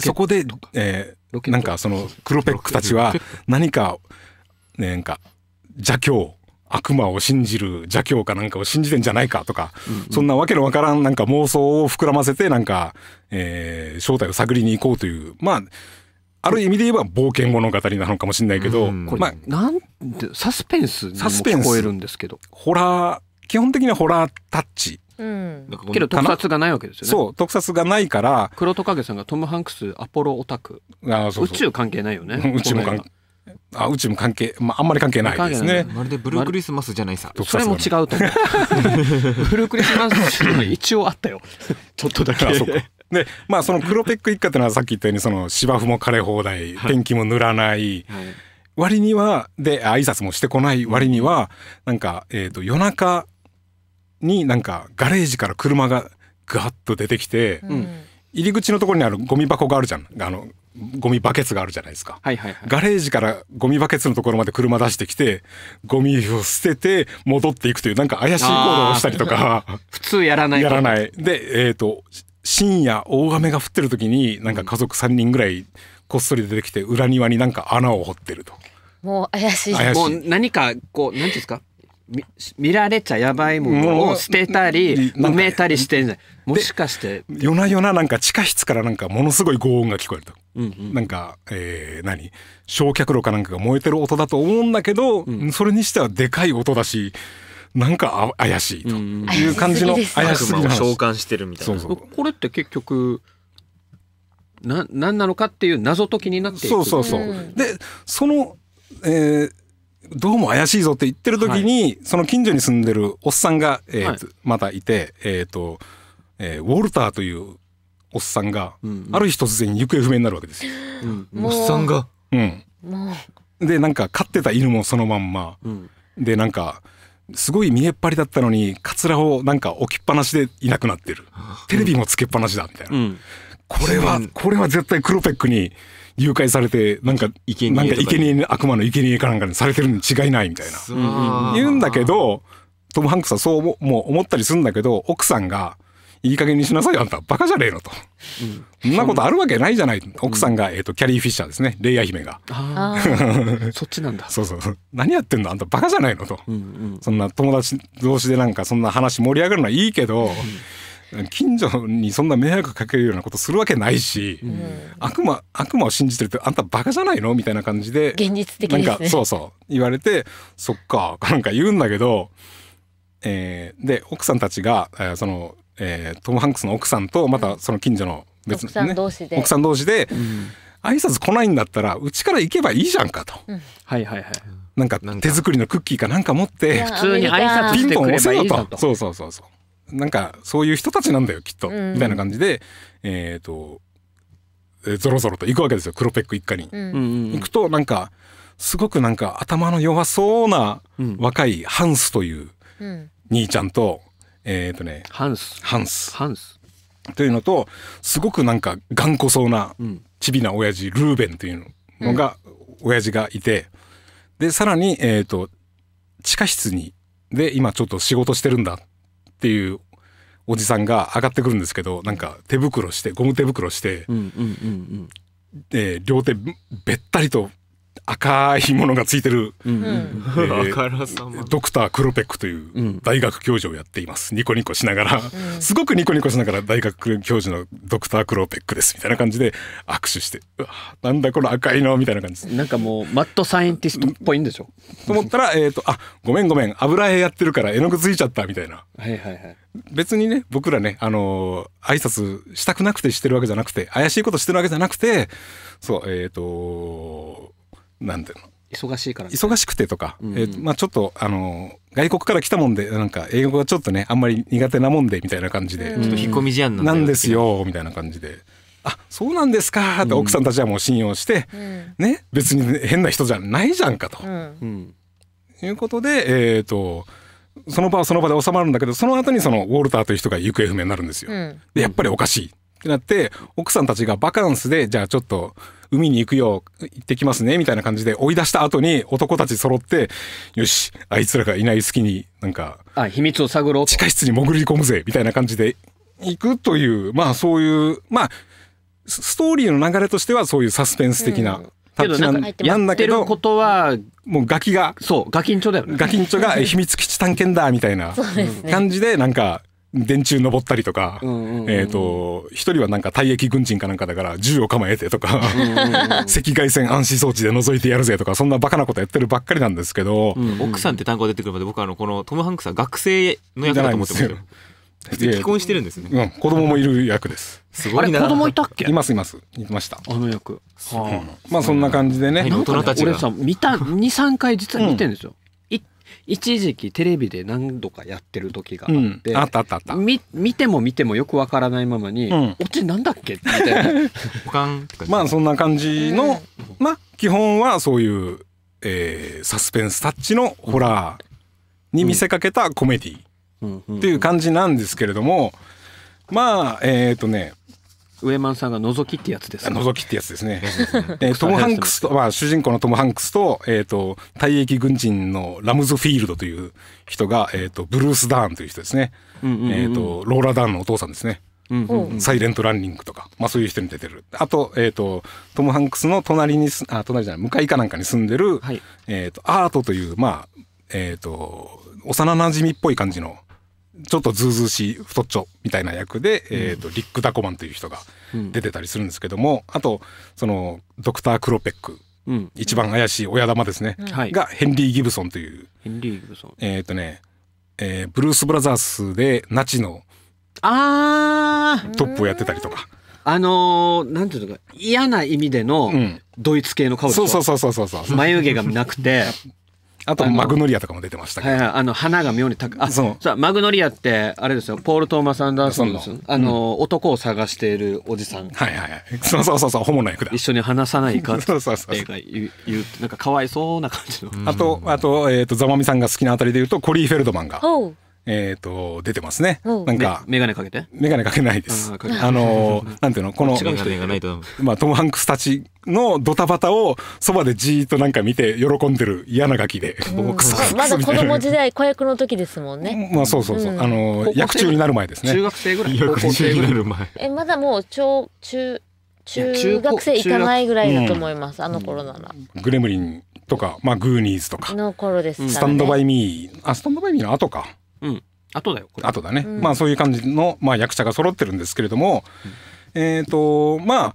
そこで、えー、なんかそのクロペックたちは何か、ね、なんか邪教悪魔を信じる邪教かなんかを信じてんじゃないかとか、うんうん、そんなわけのわからんなんか妄想を膨らませてなんか、えー、正体を探りに行こうというまあある意味で言えば冒険物語なのかもしれないけど、うん、まあ、なんサスペンスにも聞こえるんですけどホラー基本的にはホラータッチうん、けど特撮がないわけですよねそう特撮がないから黒トカゲさんがトム・ハンクスアポロオタクああそう宇宙関係ないよね 宇宙も関係あ宇宙も関係、まあ、あんまり関係ないですねまるでブルークリスマスじゃないさそれも違うと ブルークリスマス一応あったよ ちょっとだけあそでまあそのクロペック一家ってのはさっき言ったようにその芝生も枯れ放題、はい、ペンキも塗らない、はい、割にはで挨拶もしてこない割にはなんか、えーと、と夜中になんかガレージから車がガッと出てきて、うん、入り口のところにあるゴミ箱があるじゃんあのゴミバケツがあるじゃないですか、はいはいはい、ガレージからゴミバケツのところまで車出してきてゴミを捨てて戻っていくというなんか怪しい行動をしたりとか普通やらないやらないでえっ、ー、と深夜大雨が降ってる時になんか家族3人ぐらいこっそり出てきて裏庭になんか穴を掘ってるともう怪しい怪しいもう何かこう何ていうんですか見られちゃやばいものを捨てたり埋めたりしてんじゃもしかして夜な夜ななんか地下室からなんかものすごい轟音が聞こえると、うんうん、なんか、えー、何焼却炉かなんかが燃えてる音だと思うんだけど、うん、それにしてはでかい音だしなんかあ怪しいという感じの怪しすぎ召喚してるみたいなこれって結局な何なのかっていう謎解きになっていくそうそうそう、うん、でその、えーどうも怪しいぞって言ってる時に、はい、その近所に住んでるおっさんが、えー、はい、またいて、えーとえー、ウォルターというおっさんが、うんうん、ある日突然行方不明になるわけですよ。うん、おっさんが、うん、でなんか飼ってた犬もそのまんま、うん、でなんかすごい見えっ張りだったのにカツラをなんか置きっぱなしでいなくなってる、テレビもつけっぱなしだみたいな、これはこれは絶対クロペックに誘拐されて、なんか、生贄なんか生贄悪魔の生贄かなんかにされてるに違いないみたいな。言うんだけど、トム・ハンクスはそうもう思ったりするんだけど、奥さんが、いい加減にしなさいあんたバカじゃねえのと、うん、そんなことあるわけないじゃない奥さんが、えーと、キャリー・フィッシャーですねレイヤー姫がそっちなんだそうそう何やってんのあんたバカじゃないのと、うんうん、そんな友達同士でなんかそんな話盛り上がるのはいいけど、うん近所にそんな迷惑かけるようなことするわけないし、うん、悪魔悪魔を信じてるってあんたバカじゃないのみたいな感じで現実的、ね、なんかそうそう言われてそっかなんか言うんだけど、えー、で奥さんたちが、えー、その、えー、トム・ハンクスの奥さんとまたその近所の別の、ね、奥さん同士で奥さん同士で、うん、挨拶来ないんだったらうちから行けばいいじゃんかと。うん、はいはいはいなんか手作りのクッキーかなんか持って普通に挨拶してくれとそうそうそうそうなんかそういう人たちなんだよきっと、みたいな感じでえっ、ー、とぞろぞろと行くわけですよ黒ペック一家に、うん、行くとなんかすごくなんか頭の弱そうな若いハンスという兄ちゃんと、えっ、ー、とねハンスハンスハンスというのとすごくなんか頑固そうなちびな親父ルーベンというのが、うん、親父がいてでさらに、えーと地下室にで今ちょっと仕事してるんだっていうおじさんが上がってくるんですけどなんか手袋してゴム手袋して、うんうんうんうん、え両手べったりと赤いものがついてる、うん、えー、ドクタークロペックという大学教授をやっています、うん、ニコニコしながら、うん、すごくニコニコしながら大学教授のドクタークロペックですみたいな感じで握手してなんだこの赤いのみたいな感じなんかもうマットサイエンティストっぽいんでしょと思ったらえっ、ー、とあごめんごめん油絵やってるから絵の具ついちゃったみたいな。はいはいはい別にね僕らねあのー、挨拶したくなくてしてるわけじゃなくて怪しいことしてるわけじゃなくてそうえっ、ー、となんていうの忙しいから忙しくてとか、うん、えー、まあ、ちょっとあの外国から来たもんでなんか英語がちょっとねあんまり苦手なもんでみたいな感じで、うん、ちょっと引っ込み思案なんですよみたいな感じで。あそうなんですかって奥さんたちはもう信用して、うん、ね別に変な人じゃないじゃんかと、うん、いうことでえっ、ー、とその場はその場で収まるんだけどその後にそのウォルターという人が行方不明になるんですよ。でやっぱりおかしいってなって奥さんたちがバカンスでじゃあちょっと海に行くよ行ってきますねみたいな感じで追い出した後に男たち揃ってよしあいつらがいない隙になんかあ秘密を探ろう地下室に潜り込むぜみたいな感じで行くというまあそういうまあストーリーの流れとしてはそういうサスペンス的な、うんけどなんかやんだけどことはもうガキがそうガキンチョだよねガキンチョが秘密基地探検だみたいな感じでなんか電柱登ったりとか、えっ、と、一人はなんか退役軍人かなんかだから銃を構えてとか、赤外線暗視装置で覗いてやるぜとか、そんなバカなことやってるばっかりなんですけど。うんうん、奥さんって単語出てくるまで僕はあの、このトム・ハンクスは学生の役だと思ってますよ。既婚してるんですね、うん、子供もいる役ですすごいな子供いたっけいますいますいましたあの役、はあ、まあそんな感じでね、大人たち俺さ見た23回実は見てんですよ、一時期テレビで何度かやってる時があって、うん、あったあったあった見ても見てもよくわからないままに「うん、オチなんだっけ?」まあそんな感じの、えー、まあ基本はそういう、えー、サスペンスタッチのホラーに見せかけたコメディっていう感じなんですけれども、まあえっ、ー、とねウェマンさんが覗きってやつです覗きってやつですね。えトム・ハンクスと、まあ、主人公のトム・ハンクスと、えっ、ー、と、退役軍人のラムズ・フィールドという人が、えっ、ー、と、ブルース・ダーンという人ですね。うんうんうん、えっ、ー、と、ローラ・ダーンのお父さんですね。うんうんうん、サイレント・ランニングとか、まあ、そういう人に出てる。あと、えっ、と、トム・ハンクスの隣にす、あ、隣じゃない、向かいかなんかに住んでる、はい、えっ、と、アートという、まあ、えっ、と、幼馴染っぽい感じの、ちょっとずうずうしい太っちょみたいな役で、うん、えーと、リック・ダコマンという人が出てたりするんですけども、あとそのドクター・クロペック、うん、一番怪しい親玉ですね、がヘンリー・ギブソンというヘンリー・ギブソンえっ、ー、とね、えー、ブルース・ブラザースでナチのあトップをやってたりとか。あのー、なんていうのか嫌な意味でのドイツ系の顔でしょ、うん、そうそうそうそうそう眉毛がなくて あとマグノリアとかも出てましたけど、はいはい、あの花が妙に高あそうそうマグノリアってあれですよポール・トーマス・アンダーソンのあの、うん、男を探しているおじさんはいはいはいそうそうそうそうホモの役だ一緒に話さないかってそうそうそう言うなんかかわいそうな感じのあとあと,、えーと、とざまみさんが好きなあたりで言うとコリー・フェルドマンがえっ、ー、と、出てますね。なんか。メガネかけてメガネかけないです。あのー、なんていうの、この、まあ、トム・ハンクスたちのドタバタをそばでじーっとなんか見て喜んでる嫌なガキで、うん、まだ子供時代、子役の時ですもんね。まあ、そうそうそう。うん、あのー、役中になる前ですね。中学生ぐらい。役中になる前。え、まだもう、超、中、中学生いかないぐらいだと思います、うん、あの頃なら。グレムリンとか、まあ、グーニーズとか。の頃です、ね、スタンドバイミー。あ、スタンドバイミーの後か。うん後だよこれ後だね、うん、まあそういう感じの、まあ、役者が揃ってるんですけれども、うん、えっ、ー、とまあ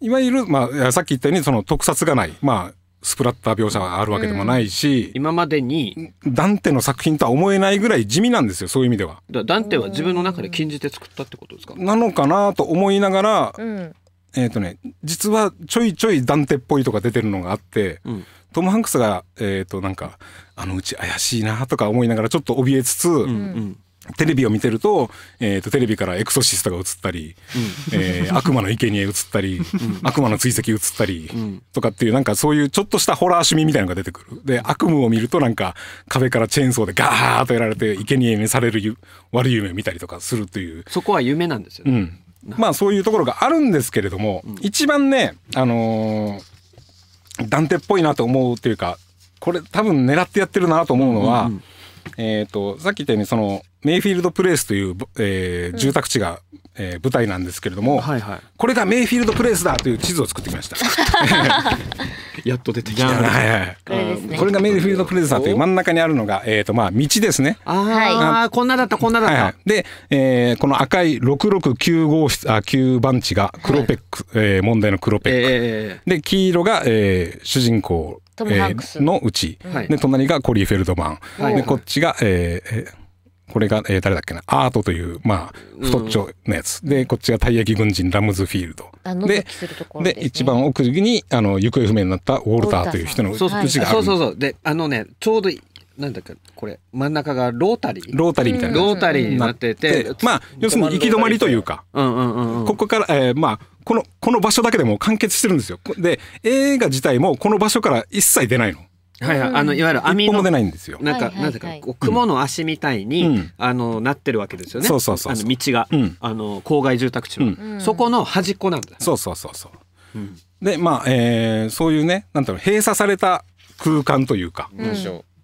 いわゆる、まあ、さっき言ったようにその特撮がない、まあ、スプラッター描写があるわけでもないし、うん、今までにダンテの作品とは思えないぐらい地味なんですよそういう意味ではダンテは自分の中で禁じて作ったってことですかなのかなと思いながら、うん、えっ、ー、とね実はちょいちょいダンテっぽいとか出てるのがあって、うん、トム・ハンクスがえっ、ー、となんかあのうち怪しいなとか思いながらちょっと怯えつつ、うんうんテレビを見てると,、えーと、テレビからエクソシストが映ったり、うん、えー、悪魔の生贄映ったり、悪魔の追跡映ったり、とかっていうなんかそういうちょっとしたホラー趣味みたいのが出てくるで悪夢を見るとなんか壁からチェーンソーでガーッとやられて生贄にされる悪い夢を見たりとかするというそこは夢なんですよね、うん、まあそういうところがあるんですけれども、一番ねあのー、断定っぽいなと思うというかこれ多分狙ってやってるなと思うのは、うんうん、えっ、と、さっき言ったようにそのメイフィールドプレイスという、えー、住宅地がえー、舞台なんですけれども、はいはい、これがメイフィールドプレイスだという地図を作ってきました やっと出てきた、はいはいこれがメイフィールドプレイスだという真ん中にあるのが、えーとまあ、道ですねああこんなだったこんなだった、はいはい、で、えー、この赤い六六九号室あ九番地が黒ペック、はい、えー、問題の黒ペック、えー、で黄色が、えー、主人公トムえー、のうち、はい、で隣がコリー・フェルドマン、はい、でこっちが、えー、これが、えー、誰だっけな、アートという、まあ、太っちょのやつ。うん、で、こっちがたいき軍人ラムズフィールド。で、ね、で、一番奥に、あの、行方不明になったウォルターという人のうちがある。そうそうそう。で、あのね、ちょうどなんだっけこれ真ん中がロータリーロータリーみたいなロータリーになってて、まあ要するに行き止まりというか、うんうん、ここから、えー、まあこのこの場所だけでも完結してるんですよで映画自体もこの場所から一切出ないのはいはい、あのいわゆる網のなんか、なぜかこう雲の足みたいに、あのなってるわけですよね。そうそうそうあの道が、あの郊外住宅地の、そこの端っこなんだ。そうそうそうそう。でまあ、えー、そういうねなんだろう閉鎖された空間というか、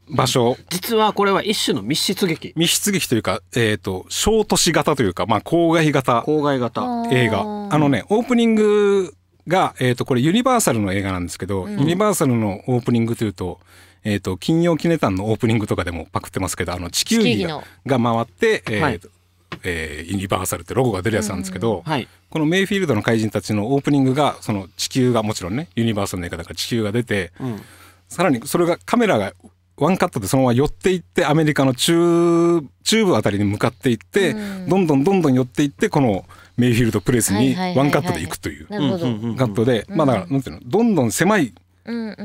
場所実はこれは一種の密室劇密室劇というか、えー、と小都市型というか、まあ、郊外型郊外型映画あのねオープニングが、えっ、ー、と、これユニバーサルの映画なんですけど、うん、ユニバーサルのオープニングというと、えっ、ー、と、金曜記念館のオープニングとかでもパクってますけど、あの、地球儀が回って、えー、はいえー、ユニバーサルってロゴが出るやつなんですけど、うんはい、このメイフィールドの怪人たちのオープニングがその地球がもちろんねユニバーサルの映画だから地球が出て、うん、さらにそれがカメラがワンカットでそのまま寄っていってアメリカの中中部あたりに向かっていって、うん、どんどんどんどん寄っていってこの。メイフィールドプレスにワンカットで行くというカットで、まあだからなんていうのどんどん狭い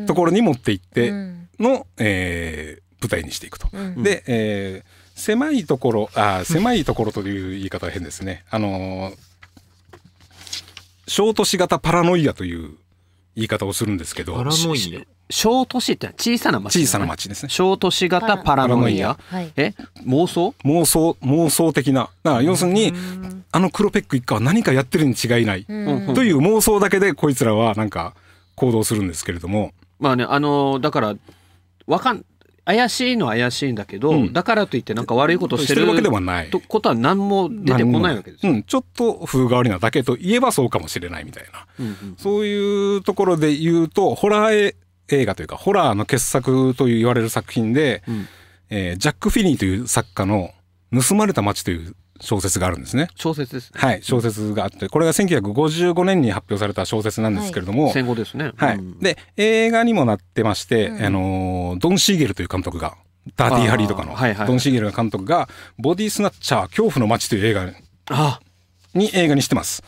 ところに持っていっての、えー、舞台にしていくと。で、えー、狭いところあ狭いところという言い方は変ですね。あのー小都市型パラノイアという言い方をするんですけど。パラノイア。小都市って小さな町、ね、小さな町ですね。小都市型パラノイア。はい、え妄想妄想、妄想的な。な要するに、あの黒ペック一家は何かやってるに違いない。という妄想だけでこいつらはなんか行動するんですけれども。まあね、あのー、だから、わかん、怪しいのは怪しいんだけど、うん、だからといってなんか悪いことしてるわけではないとことは何も出てこないわけです、うん、ちょっと風変わりなだけといえばそうかもしれないみたいな、うんうん、そういうところで言うとホラー映画というかホラーの傑作と言われる作品で、うん、えー、ジャック・フィニーという作家の「盗まれた街」という小説があるんですね。小説です、ね、はい、小説があって、これが1955年に発表された小説なんですけれども、はい、戦後ですね。はい。で、映画にもなってまして、うん、あのドンシーゲルという監督が、ダーティーハリーとかの、はいはい、ドンシーゲルの監督がボディスナッチャー恐怖の街という映画に映画にしてます。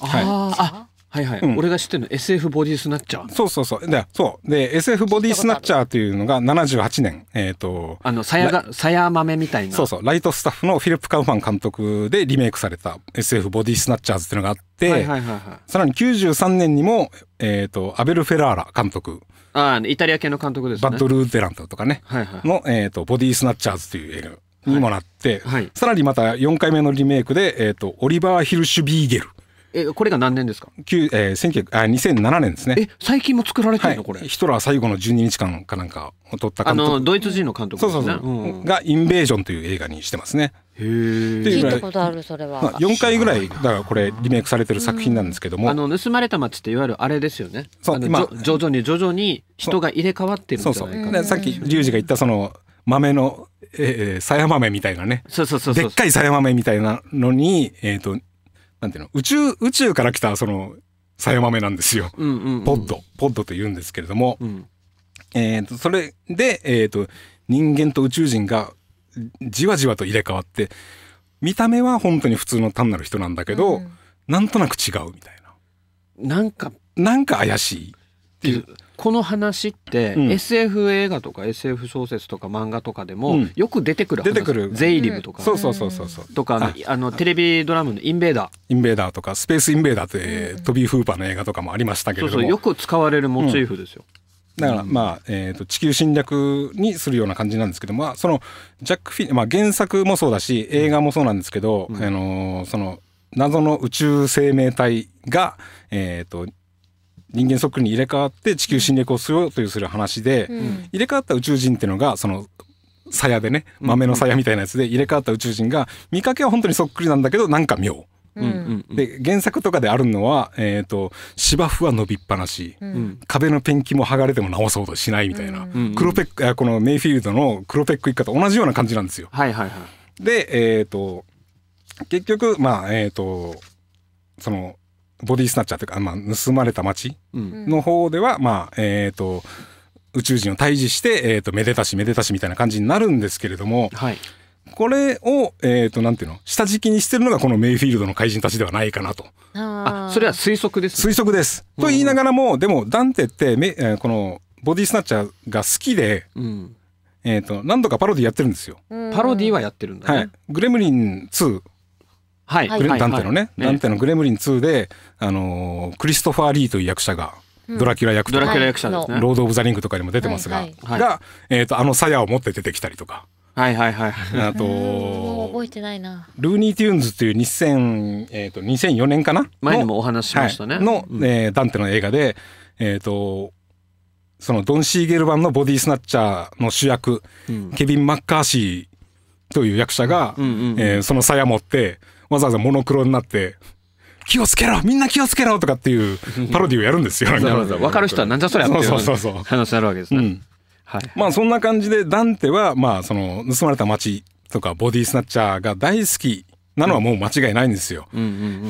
はい、あはいはい、うん、俺が知ってるの SF ボディスナッチャーそうそうそうでそうで SF ボディスナッチャーというのが78年えっ、ー、とあのさやがや豆みたいなそうそうライトスタッフのフィリップ・カウファン監督でリメイクされた SF ボディスナッチャーズっていうのがあって、はいはいはいはい、さらに93年にもえっ、ー、とアベル・フェラーラ監督あイタリア系の監督ですねバッド・ルーテラントとかね、はいはい、の、えーと、ボディスナッチャーズという映画にもなって、はいはい、さらにまた4回目のリメイクで、えーとオリバー・ヒルシュビーゲルえこれが何年ですか？九えー、千九あ二千七年ですね。え最近も作られてるの、はい、これ？ヒトラー最後の十二日間かなんかを撮ったあのドイツ人の監督、ね、そうそうそう、うん、がインベージョンという映画にしてますね。へ聞いたことあるそれは。四、まあ、回ぐらいだからこれリメイクされてる作品なんですけども、うん、あの盗まれた街っていわゆるあれですよね。そう今徐々に徐々に人が入れ替わってるんじゃないかそうそう。さっきリュウジが言ったその豆のえー、さや豆みたいなね。そうそうそうでっかいさや豆みたいなのにえっ、ー、と。なんていうの、宇宙、宇宙から来た、その、さや豆なんですよ、ポッド、ポッドと言うんですけれども、うん、えっ、と、それで、えっ、ー、と、人間と宇宙人がじわじわと入れ替わって、見た目は本当に普通の単なる人なんだけど、うん、なんとなく違うみたいな。なんか、なんか怪しいっていう。この話って、うん、SF 映画とか SF 小説とか漫画とかでも、よく出てくる話、出てくるゼイリブとか、そうそうそうそうとかあのテレビドラマの「インベーダー」インベーダーとか「スペースインベーダー」ってトビー・フーパーの映画とかもありましたけれどもよく使われるモチーフですよ、だから、まあ、えっ、ー、と、地球侵略にするような感じなんですけども、まあ、その、ジャック・フィン、まあ、原作もそうだし、映画もそうなんですけど、うん、あのー、その、謎の宇宙生命体が、えっ、ー、と、人間そっくりに入れ替わって地球侵略をすよというする話で、うん、入れ替わった宇宙人っていうのがその鞘でね豆の鞘みたいなやつで入れ替わった宇宙人が見かけは本当にそっくりなんだけどなんか妙。うん、で原作とかであるのは、えーと、芝生は伸びっぱなし、うん、壁のペンキも剥がれても直そうとしないみたいな、うん、黒ペックこのメイフィールドの黒ペック一家と同じような感じなんですよ。はいはいはい、で、えーと、と結局まあえっ、ー、とそのボディスナッチャーというか、まあ、盗まれた街の方では、うん、まあ、えっ、ー、と、宇宙人を退治して、えっ、ー、と、めでたしめでたしみたいな感じになるんですけれども、はい、これを、えっ、ー、と、なんていうの、下敷きにしてるのがこのメイフィールドの怪人たちではないかなと。あそれは推測です、ね、推測です。と言いながらも、でも、ダンテってめ、えこの、ボディスナッチャーが好きで、うんえーと、と何度かパロディやってるんですよ。パロディはやってるんだ、ね、はい。グレムリン2はい、ダンテのね、はいダンテの「グレムリン2で」あのー、クリストファー・リーという役者がドラキュラ役とか、うん、者ロード・オブ・ザ・リングとかにも出てますが、はいはい、が、えーと、あの鞘を持って出てきたりとか。はいはいはい。あと、覚えてないな。ルーニー・テューンズという2000、えー、と、2004年かな前にもお話しましたね。はい、の、うん、えー、ダンテの映画で、えー、と、そのドン・シーゲル版のボディスナッチャーの主役、うん、ケビン・マッカーシーという役者が、うんえー、その鞘持って、わざわざモノクロになって、気をつけろみんな気をつけろとかっていうパロディをやるんですよ。わかる人はなんじゃそりゃっていう話になるわけですね。うんはい、まあそんな感じでダンテはまあその盗まれた街とかボディスナッチャーが大好きなのはもう間違いないんですよ。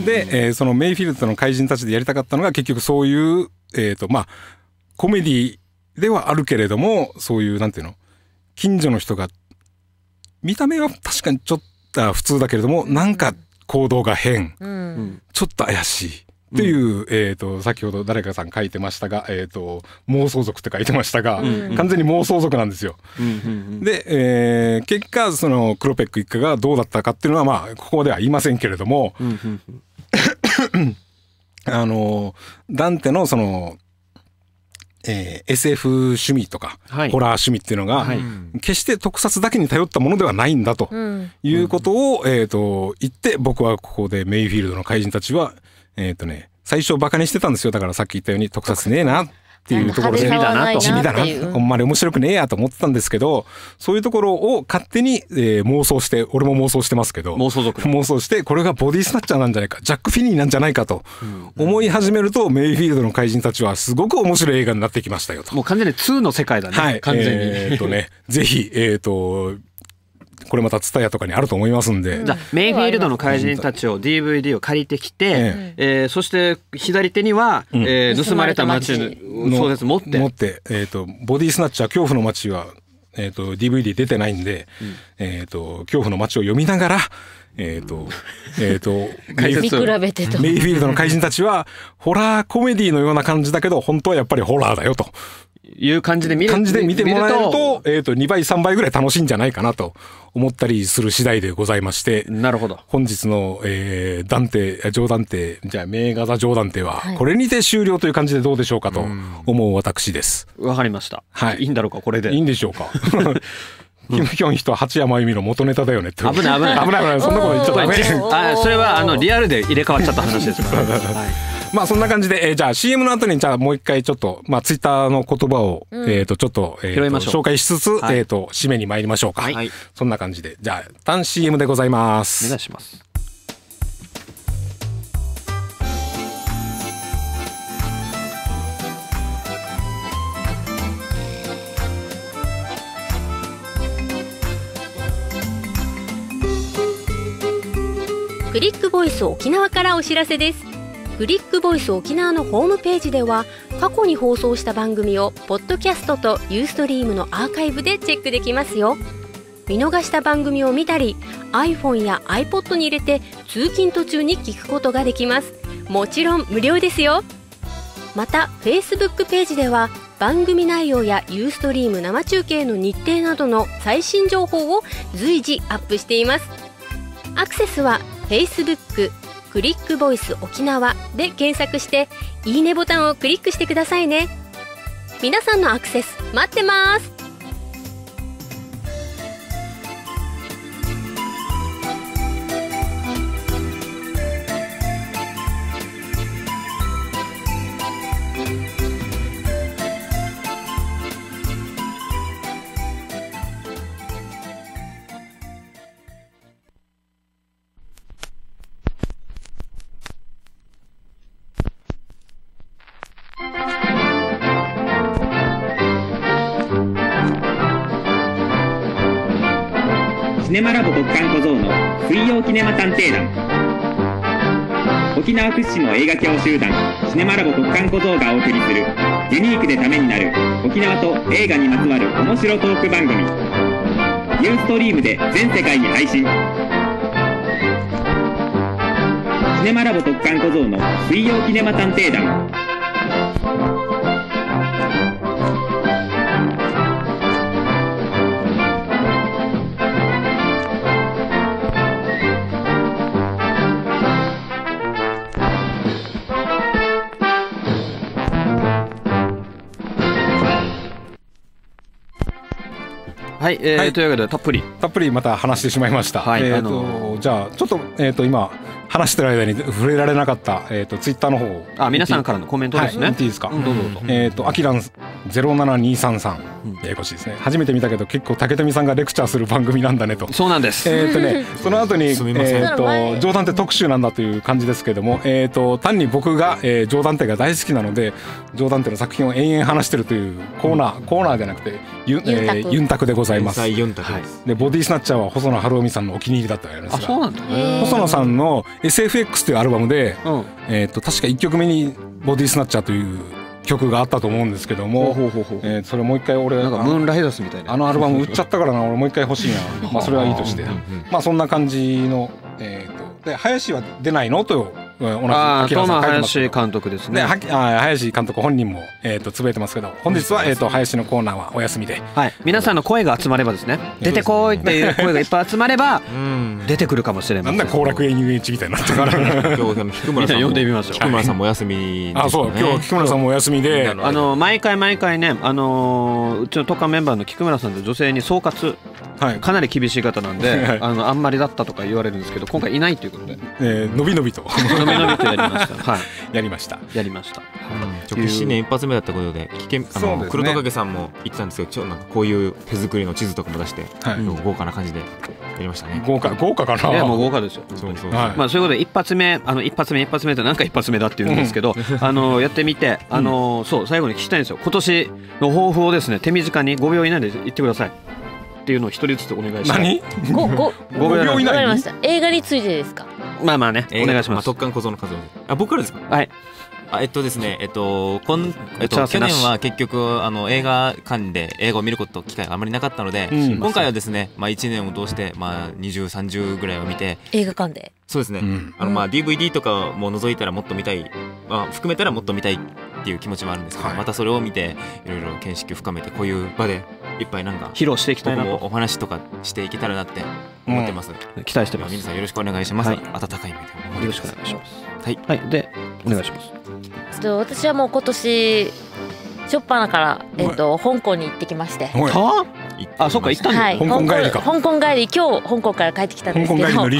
で、えー、そのメイフィルドの怪人たちでやりたかったのが結局そういう、えっ、ー、とまあコメディではあるけれどもそういうなんていうの近所の人が見た目は確かにちょっと普通だけれどもなんか行動が変、うん、ちょっと怪しい。っていう、うん、えっ、ー、と、先ほど誰かさん書いてましたが、えっ、ー、と、妄想族って書いてましたが、うんうん、完全に妄想族なんですよ。うんうんうん、で、えー、結果、その、クロペック一家がどうだったかっていうのは、まあ、ここでは言いませんけれども、うんうんうん、あの、ダンテのその、えー、SF 趣味とか、はい、ホラー趣味っていうのが、はい、決して特撮だけに頼ったものではないんだと、いうことを、えーと、言って僕はここでメイフィールドの怪人たちはえっ、ー、とね最初バカにしてたんですよだからさっき言ったように特撮ねえなっっていうところで、地味だなと。あんまり面白くねえやと思ってたんですけど、そういうところを勝手に、えー、妄想して、俺も妄想してますけど、妄想族。妄想して、これがボディスナッチャーなんじゃないか、ジャック・フィニーなんじゃないかと思い始めると、メイフィールドの怪人たちはすごく面白い映画になってきましたよと。もう完全に2の世界だね。はい。完全に。えー、っとね、ぜひ、えー、っと、これまたツタヤとかにあると思いますんで、うん、じゃメイフィールドの怪人たちを DVD を借りてきて、えええー、そして左手には、うん、えー、盗まれた街のそうです持って持って、えーと、ボディスナッチャー恐怖の街は、えーと、DVD 出てないんで、うん、えーと、と恐怖の街を読みながらえっ、ー、と、えっ、ー、と、見比べてと。メイフィールドの怪人たちは、ホラーコメディのような感じだけど、本当はやっぱりホラーだよと。いう感じで見る感じで見てもらえると、えっ、ー、と、2倍、3倍ぐらい楽しいんじゃないかなと思ったりする次第でございまして。なるほど。本日の、えー、断定、冗談て、じゃあ、名画座冗談ては、これにて終了という感じでどうでしょうかと思う私です。わかりました。はい。いいんだろうか、これで。いいんでしょうか。キム・ヒョンヒと八山由美の元ネタだよねって危ない危ない危ない危ないそんなこと言っちゃダメあそれはあのリアルで入れ替わっちゃった話ですから、はいまあそんな感じで、えー、じゃあ CM の後にじゃあもう一回ちょっと、まあツイッターの言葉を、うん、えっ、ー、と、ちょっと、えーと、紹介しつつ、はい、えっ、ー、と、締めに参りましょうか。はい。そんな感じで、じゃあ、一旦 CM でございます。お願いします。クリックボイス沖縄からお知らせですフリックボイス沖縄のホームページでは過去に放送した番組をポッドキャストとユーストリームのアーカイブでチェックできますよ見逃した番組を見たり iPhone や iPod に入れて通勤途中に聞くことができますもちろん無料ですよまた Facebook ページでは番組内容やユーストリーム生中継の日程などの最新情報を随時アップしていますアクセスは Facebook クリックボイス沖縄で検索していいねボタンをクリックしてくださいね皆さんのアクセス待ってますネマラボ極寒小僧の水曜キネマ探偵団沖縄屈指の映画教集団シネマラボ極寒小僧がお送りするユニークでためになる沖縄と映画にまつわる面白トーク番組ユーストリームで全世界に配信シネマラボ特艦小僧の水曜キネマ探偵団はい、えー、はい、というわけでたっぷりたっぷりまた話してしまいました、はい、えー、あのー、じゃあちょっと,、えーと、今話してる間に触れられなかった、えーと、ツイッターの方あ皆さんからのコメントですね、はい、いいですか、うん、どうぞえっ、ー、とあきらん07233、三ややこしいですね初めて見たけど結構武富さんがレクチャーする番組なんだねとそうなんです えっ、とねその後に、えーと、冗談って特集なんだという感じですけれども、えーと、単に僕が、えー、冗談ってが大好きなので冗談っての作品を延々話してるというコーナー、うん、コーナーじゃなくてユ,、えー、ユンタクでございますユンタクで、ボディスナッチャーは細野晴臣さんのお気に入りだったわけですが細野さんの SFX というアルバムで、うん、えっと、と確か1曲目に「ボディスナッチャー」という曲があったと思うんですけども、えー、それもう一回俺なんかムーンライダスみたいなあのアルバム売っちゃったからな俺もう一回欲しいな まあそれはいいとしてまあそんな感じの、えーとで林は出ないのとあトマ林監督ですね。は林監督本人もえっ、ー、とつぶえてますけど、本日はえっ、ー、と林のコーナーはお休みで、はい、皆さんの声が集まればですね、出てこいっていう声がいっぱい集まれば、出てくるかもしれません。なんだ後楽園遊園地みたいになってから。今日菊村さん呼んでみましょう。菊村さんもお休み、ね、あ、そう今日菊村さんもお休みで、あの毎回毎回ね、あのうちの特化メンバーの菊村さんと女性に総括、はい、かなり厳しい方なんで、はい、あのあんまりだったとか言われるんですけど、今回いないということで、えー、のびのびと。ナゲッやりました。はい。やりました。やりました。直新年一発目だったことで、危険、あの、ね、黒影さんも言ってたんですけど、ちょ、なんかこういう手作りの地図とかも出して、はい、豪華な感じで。やりましたね。豪華、豪華かな。いや、もう豪華ですよ。そうそう。はい、まあ、そういうことで、一発目、あの、一発目、一発目って、なんか一発目だって言うんですけど。あの、やってみて、あの、そう、最後に聞きたいんですよ。今年の抱負をですね、手短に5秒以内で言ってください。っていうのを一人ずつお願いします何五五五秒以内わかりました映画についてですかまあまあねお願いします、あ、特艦小僧の数あ僕からですかはいあえっとですね、えっと、こん、えっと、去年は結局、あの、映画館で映画を見ること、機会があまりなかったので、うん、今回はですね、まあ、1年を通して、まあ、20、30ぐらいを見て。映画館でそうですね。うん、あの、まあ、DVD とかも除いたらもっと見たい、まあ、含めたらもっと見たいっていう気持ちもあるんですけど、はい、またそれを見て、いろいろ見識を深めて、こういう場でいっぱいなんか披露していきたいなとお話とかしていけたらなって思ってます、うん、期待してます皆さんよろしくお願いします、はい、温かい目でよろしくお願いしますはい、はい、でお願いします私はもう今年しょっぱなから、えーと、香港に行ってきましてはあ、そっか行ったん、はい、香港帰りか香港帰り今日香港から帰ってきたんですけど香港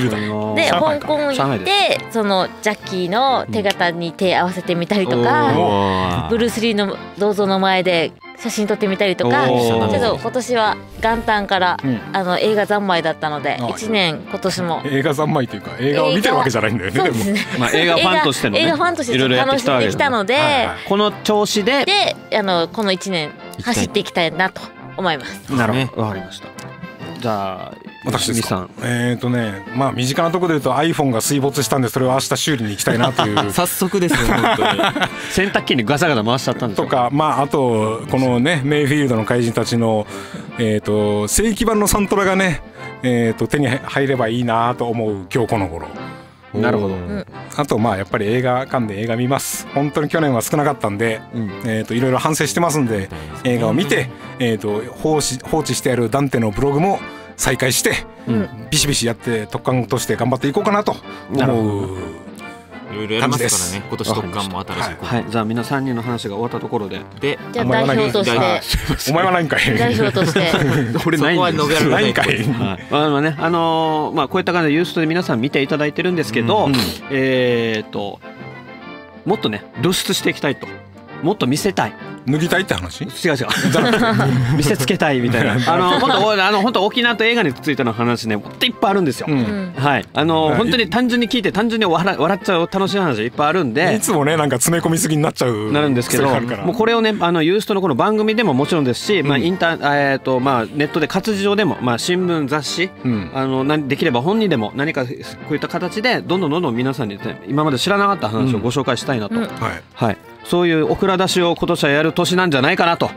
で香港行ってそのジャッキーの手形に手合わせてみたりとかブルース・リーの銅像の前で写真撮ってみたりとかちょっと今年は元旦から、うん、あの映画三昧だったので1年今年も映画三昧というか映画を見てるわけじゃないんだよねでも、まあ、映画ファンとしての、ね、映画ファンとして楽しんできたので、この調子でであのこの1年走っていきたいなと思いますなるほどわかりましたじゃあ私ですかえっ、ー、とねまあ身近なところで言うと iPhone が水没したんでそれを明日修理に行きたいなという 早速ですよ 洗濯機にガサガサ回しちゃったんですとかまああとこのねメイフィールドの怪人たちのえっ、ー、と正規版のサントラがねえっ、ー、と手に入ればいいなと思う今日この頃なるほど、うん、あとまあやっぱり映画館で映画見ます本当に去年は少なかったんで、うん、えー、といろいろ反省してますんで映画を見て、えーと、放置放置してあるダンテのブログも再開して、うん、ビシビシやって特感として頑張っていこうかなと思ういろいろりますからね今年特も新しい、はい、じゃあみ人の話が終わったところででじゃあ代表としてお前は何か代表として 俺い何回、はい、あのねあのまあこういった感じでユーストで皆さん見ていただいてるんですけど、えっ、ともっとね露出していきたいともっと見せたい脱ぎたいって話違う違う見せつけたいみたいな あの本当あの本当沖縄と映画についての話ねもっといっぱいあるんですよ、うん、はいあの、はい、本当に単純に聞いて単純に笑笑っちゃう楽しい話いっぱいあるんでいつもねなんか詰め込みすぎになっちゃうなるんですけどもうこれをねあのユーストのこの番組でももちろんですし、うん、まあインターえっ、ー、とまあネットで活字上でもまあ新聞雑誌、うん、あのなできれば本人でも何かこういった形でどんどんどんどん皆さんに、ね、今まで知らなかった話をご紹介したいなと、はい、はいそういうオクラ出しを今年はやる年なんじゃないかなと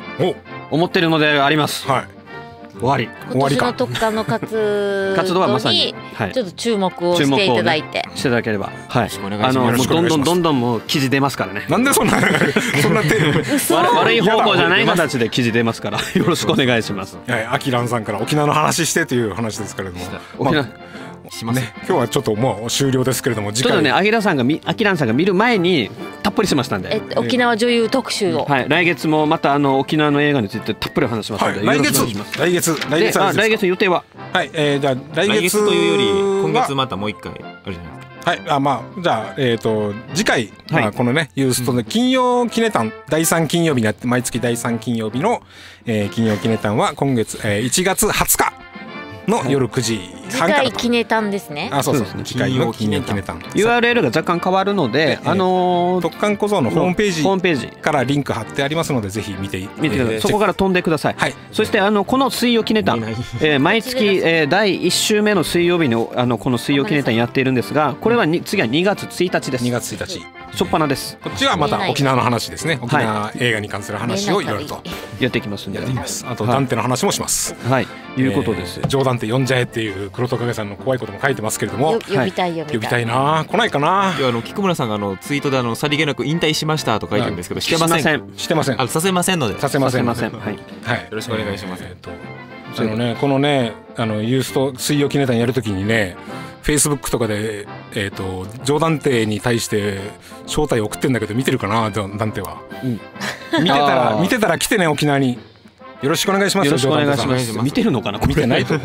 思ってるのであります。はい、終わり終わり特化の活動活動はまさに、はい、ちょっと注目をしていただいて、ね、していただければはいあのもうどんどんどんどんもう記事出ますからねなんでそんなそんな手悪い方向じゃない形で記事出ますからよろしくお願いしますはいやアキランさんから沖縄の話してという話ですけれども、まあ、沖縄します、ね、今日はちょっともう終了ですけれども次回ちょっとねあきらさんがみあきらさんが見る前にたっぷりしましたんで、え沖縄女優特集を、はい来月もまたあの沖縄の映画についてたっぷり話しますので、はい、来月来月来月あ来月予定ははい、えー、じゃ来月というより今月またもう一回あるじゃないですかはい、あまあじゃあ、えーと、次回、はい、まあ、このねユーストの金曜記念館、ん、第3金曜日になって毎月第3金曜日の、えー、金曜記念館は今月、えー、1月20日の夜9時半からと。ねたんですね。あ、そうそうそう。次回決め念記念た URL が若干変わるので、あの特艦小僧のホームページホーームペジからリンク貼ってありますので、ぜひ見て見てそこから飛んでください。はい。そしてあのこの水曜決めたええ毎月、えー、第一週目の水曜日のあのこの水曜決めたやっているんですが、これはに次は2月1日です。2月1日。初っ端ですこっちはまた沖縄の話ですね沖縄映画に関する話をいろいろとやっていきますんでやっていきますあとダンテの話もしますはい、いうことです冗談って呼んじゃえっていう黒戸影さんの怖いことも書いてますけれども呼びたい呼びたいな来ないかないあの菊村さんがあのツイートであのさりげなく引退しましたと書いてるんですけどしてませんしてませんあさせませんのでさせませんはいよろしくお願いしますあのねこのねあのユースト水曜記念館やるときにね Facebook とかで、えーと、冗談帝に対して招待送ってんだけど見てるかな談体は、うん、見てたら見てたら来てね沖縄によろしくお願いします。よろしくお願いします。見てるのかな、見てないとい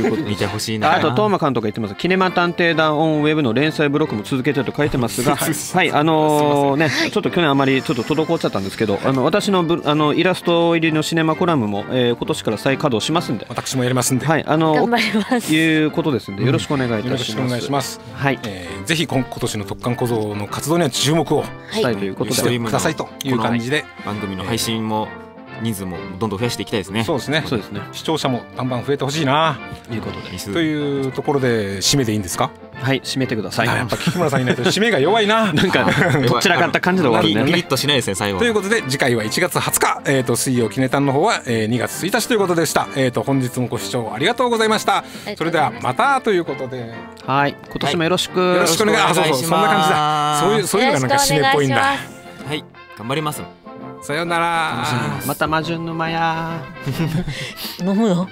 うこと。見てほしいな。あとトーマ監督が言ってます。キネマ探偵団オンウェブの連載ブロックも続けてると書いてますが、はい、あのね、ちょっと去年あまりちょっと滞っちゃったんですけど、あの私のぶ、あのイラスト入りのシネマコラムも、えー、今年から再稼働しますんで。私もやりますんで。はい、あのいうことですんで、よろしくお願いいたします。うん、お願いします。はい、えー、ぜひ今今年の特貫小僧の活動には注目をしたいということで、くださいという感じで番組の配信も。人数もどんどん増やしていきたいですねそうですねそうですね視聴者もバンバン増えてほしいなということでというところで締めていいんですかはい締めてくださいやっぱ木村さんいないと締めが弱いな なんかどちらかった感じで終わるんねピリッとしないですね最後ということで次回は1月20日、えっと、水曜きねたんの方は、えー、2月1日ということでした、えっと、本日もご視聴ありがとうございましたそれではまたということではい今年もよろしく、よろしくお願いしますそんな感じだそういうそういうのがなんか締めっぽいんだはい頑張りますさよならまた魔順沼や 飲むよ。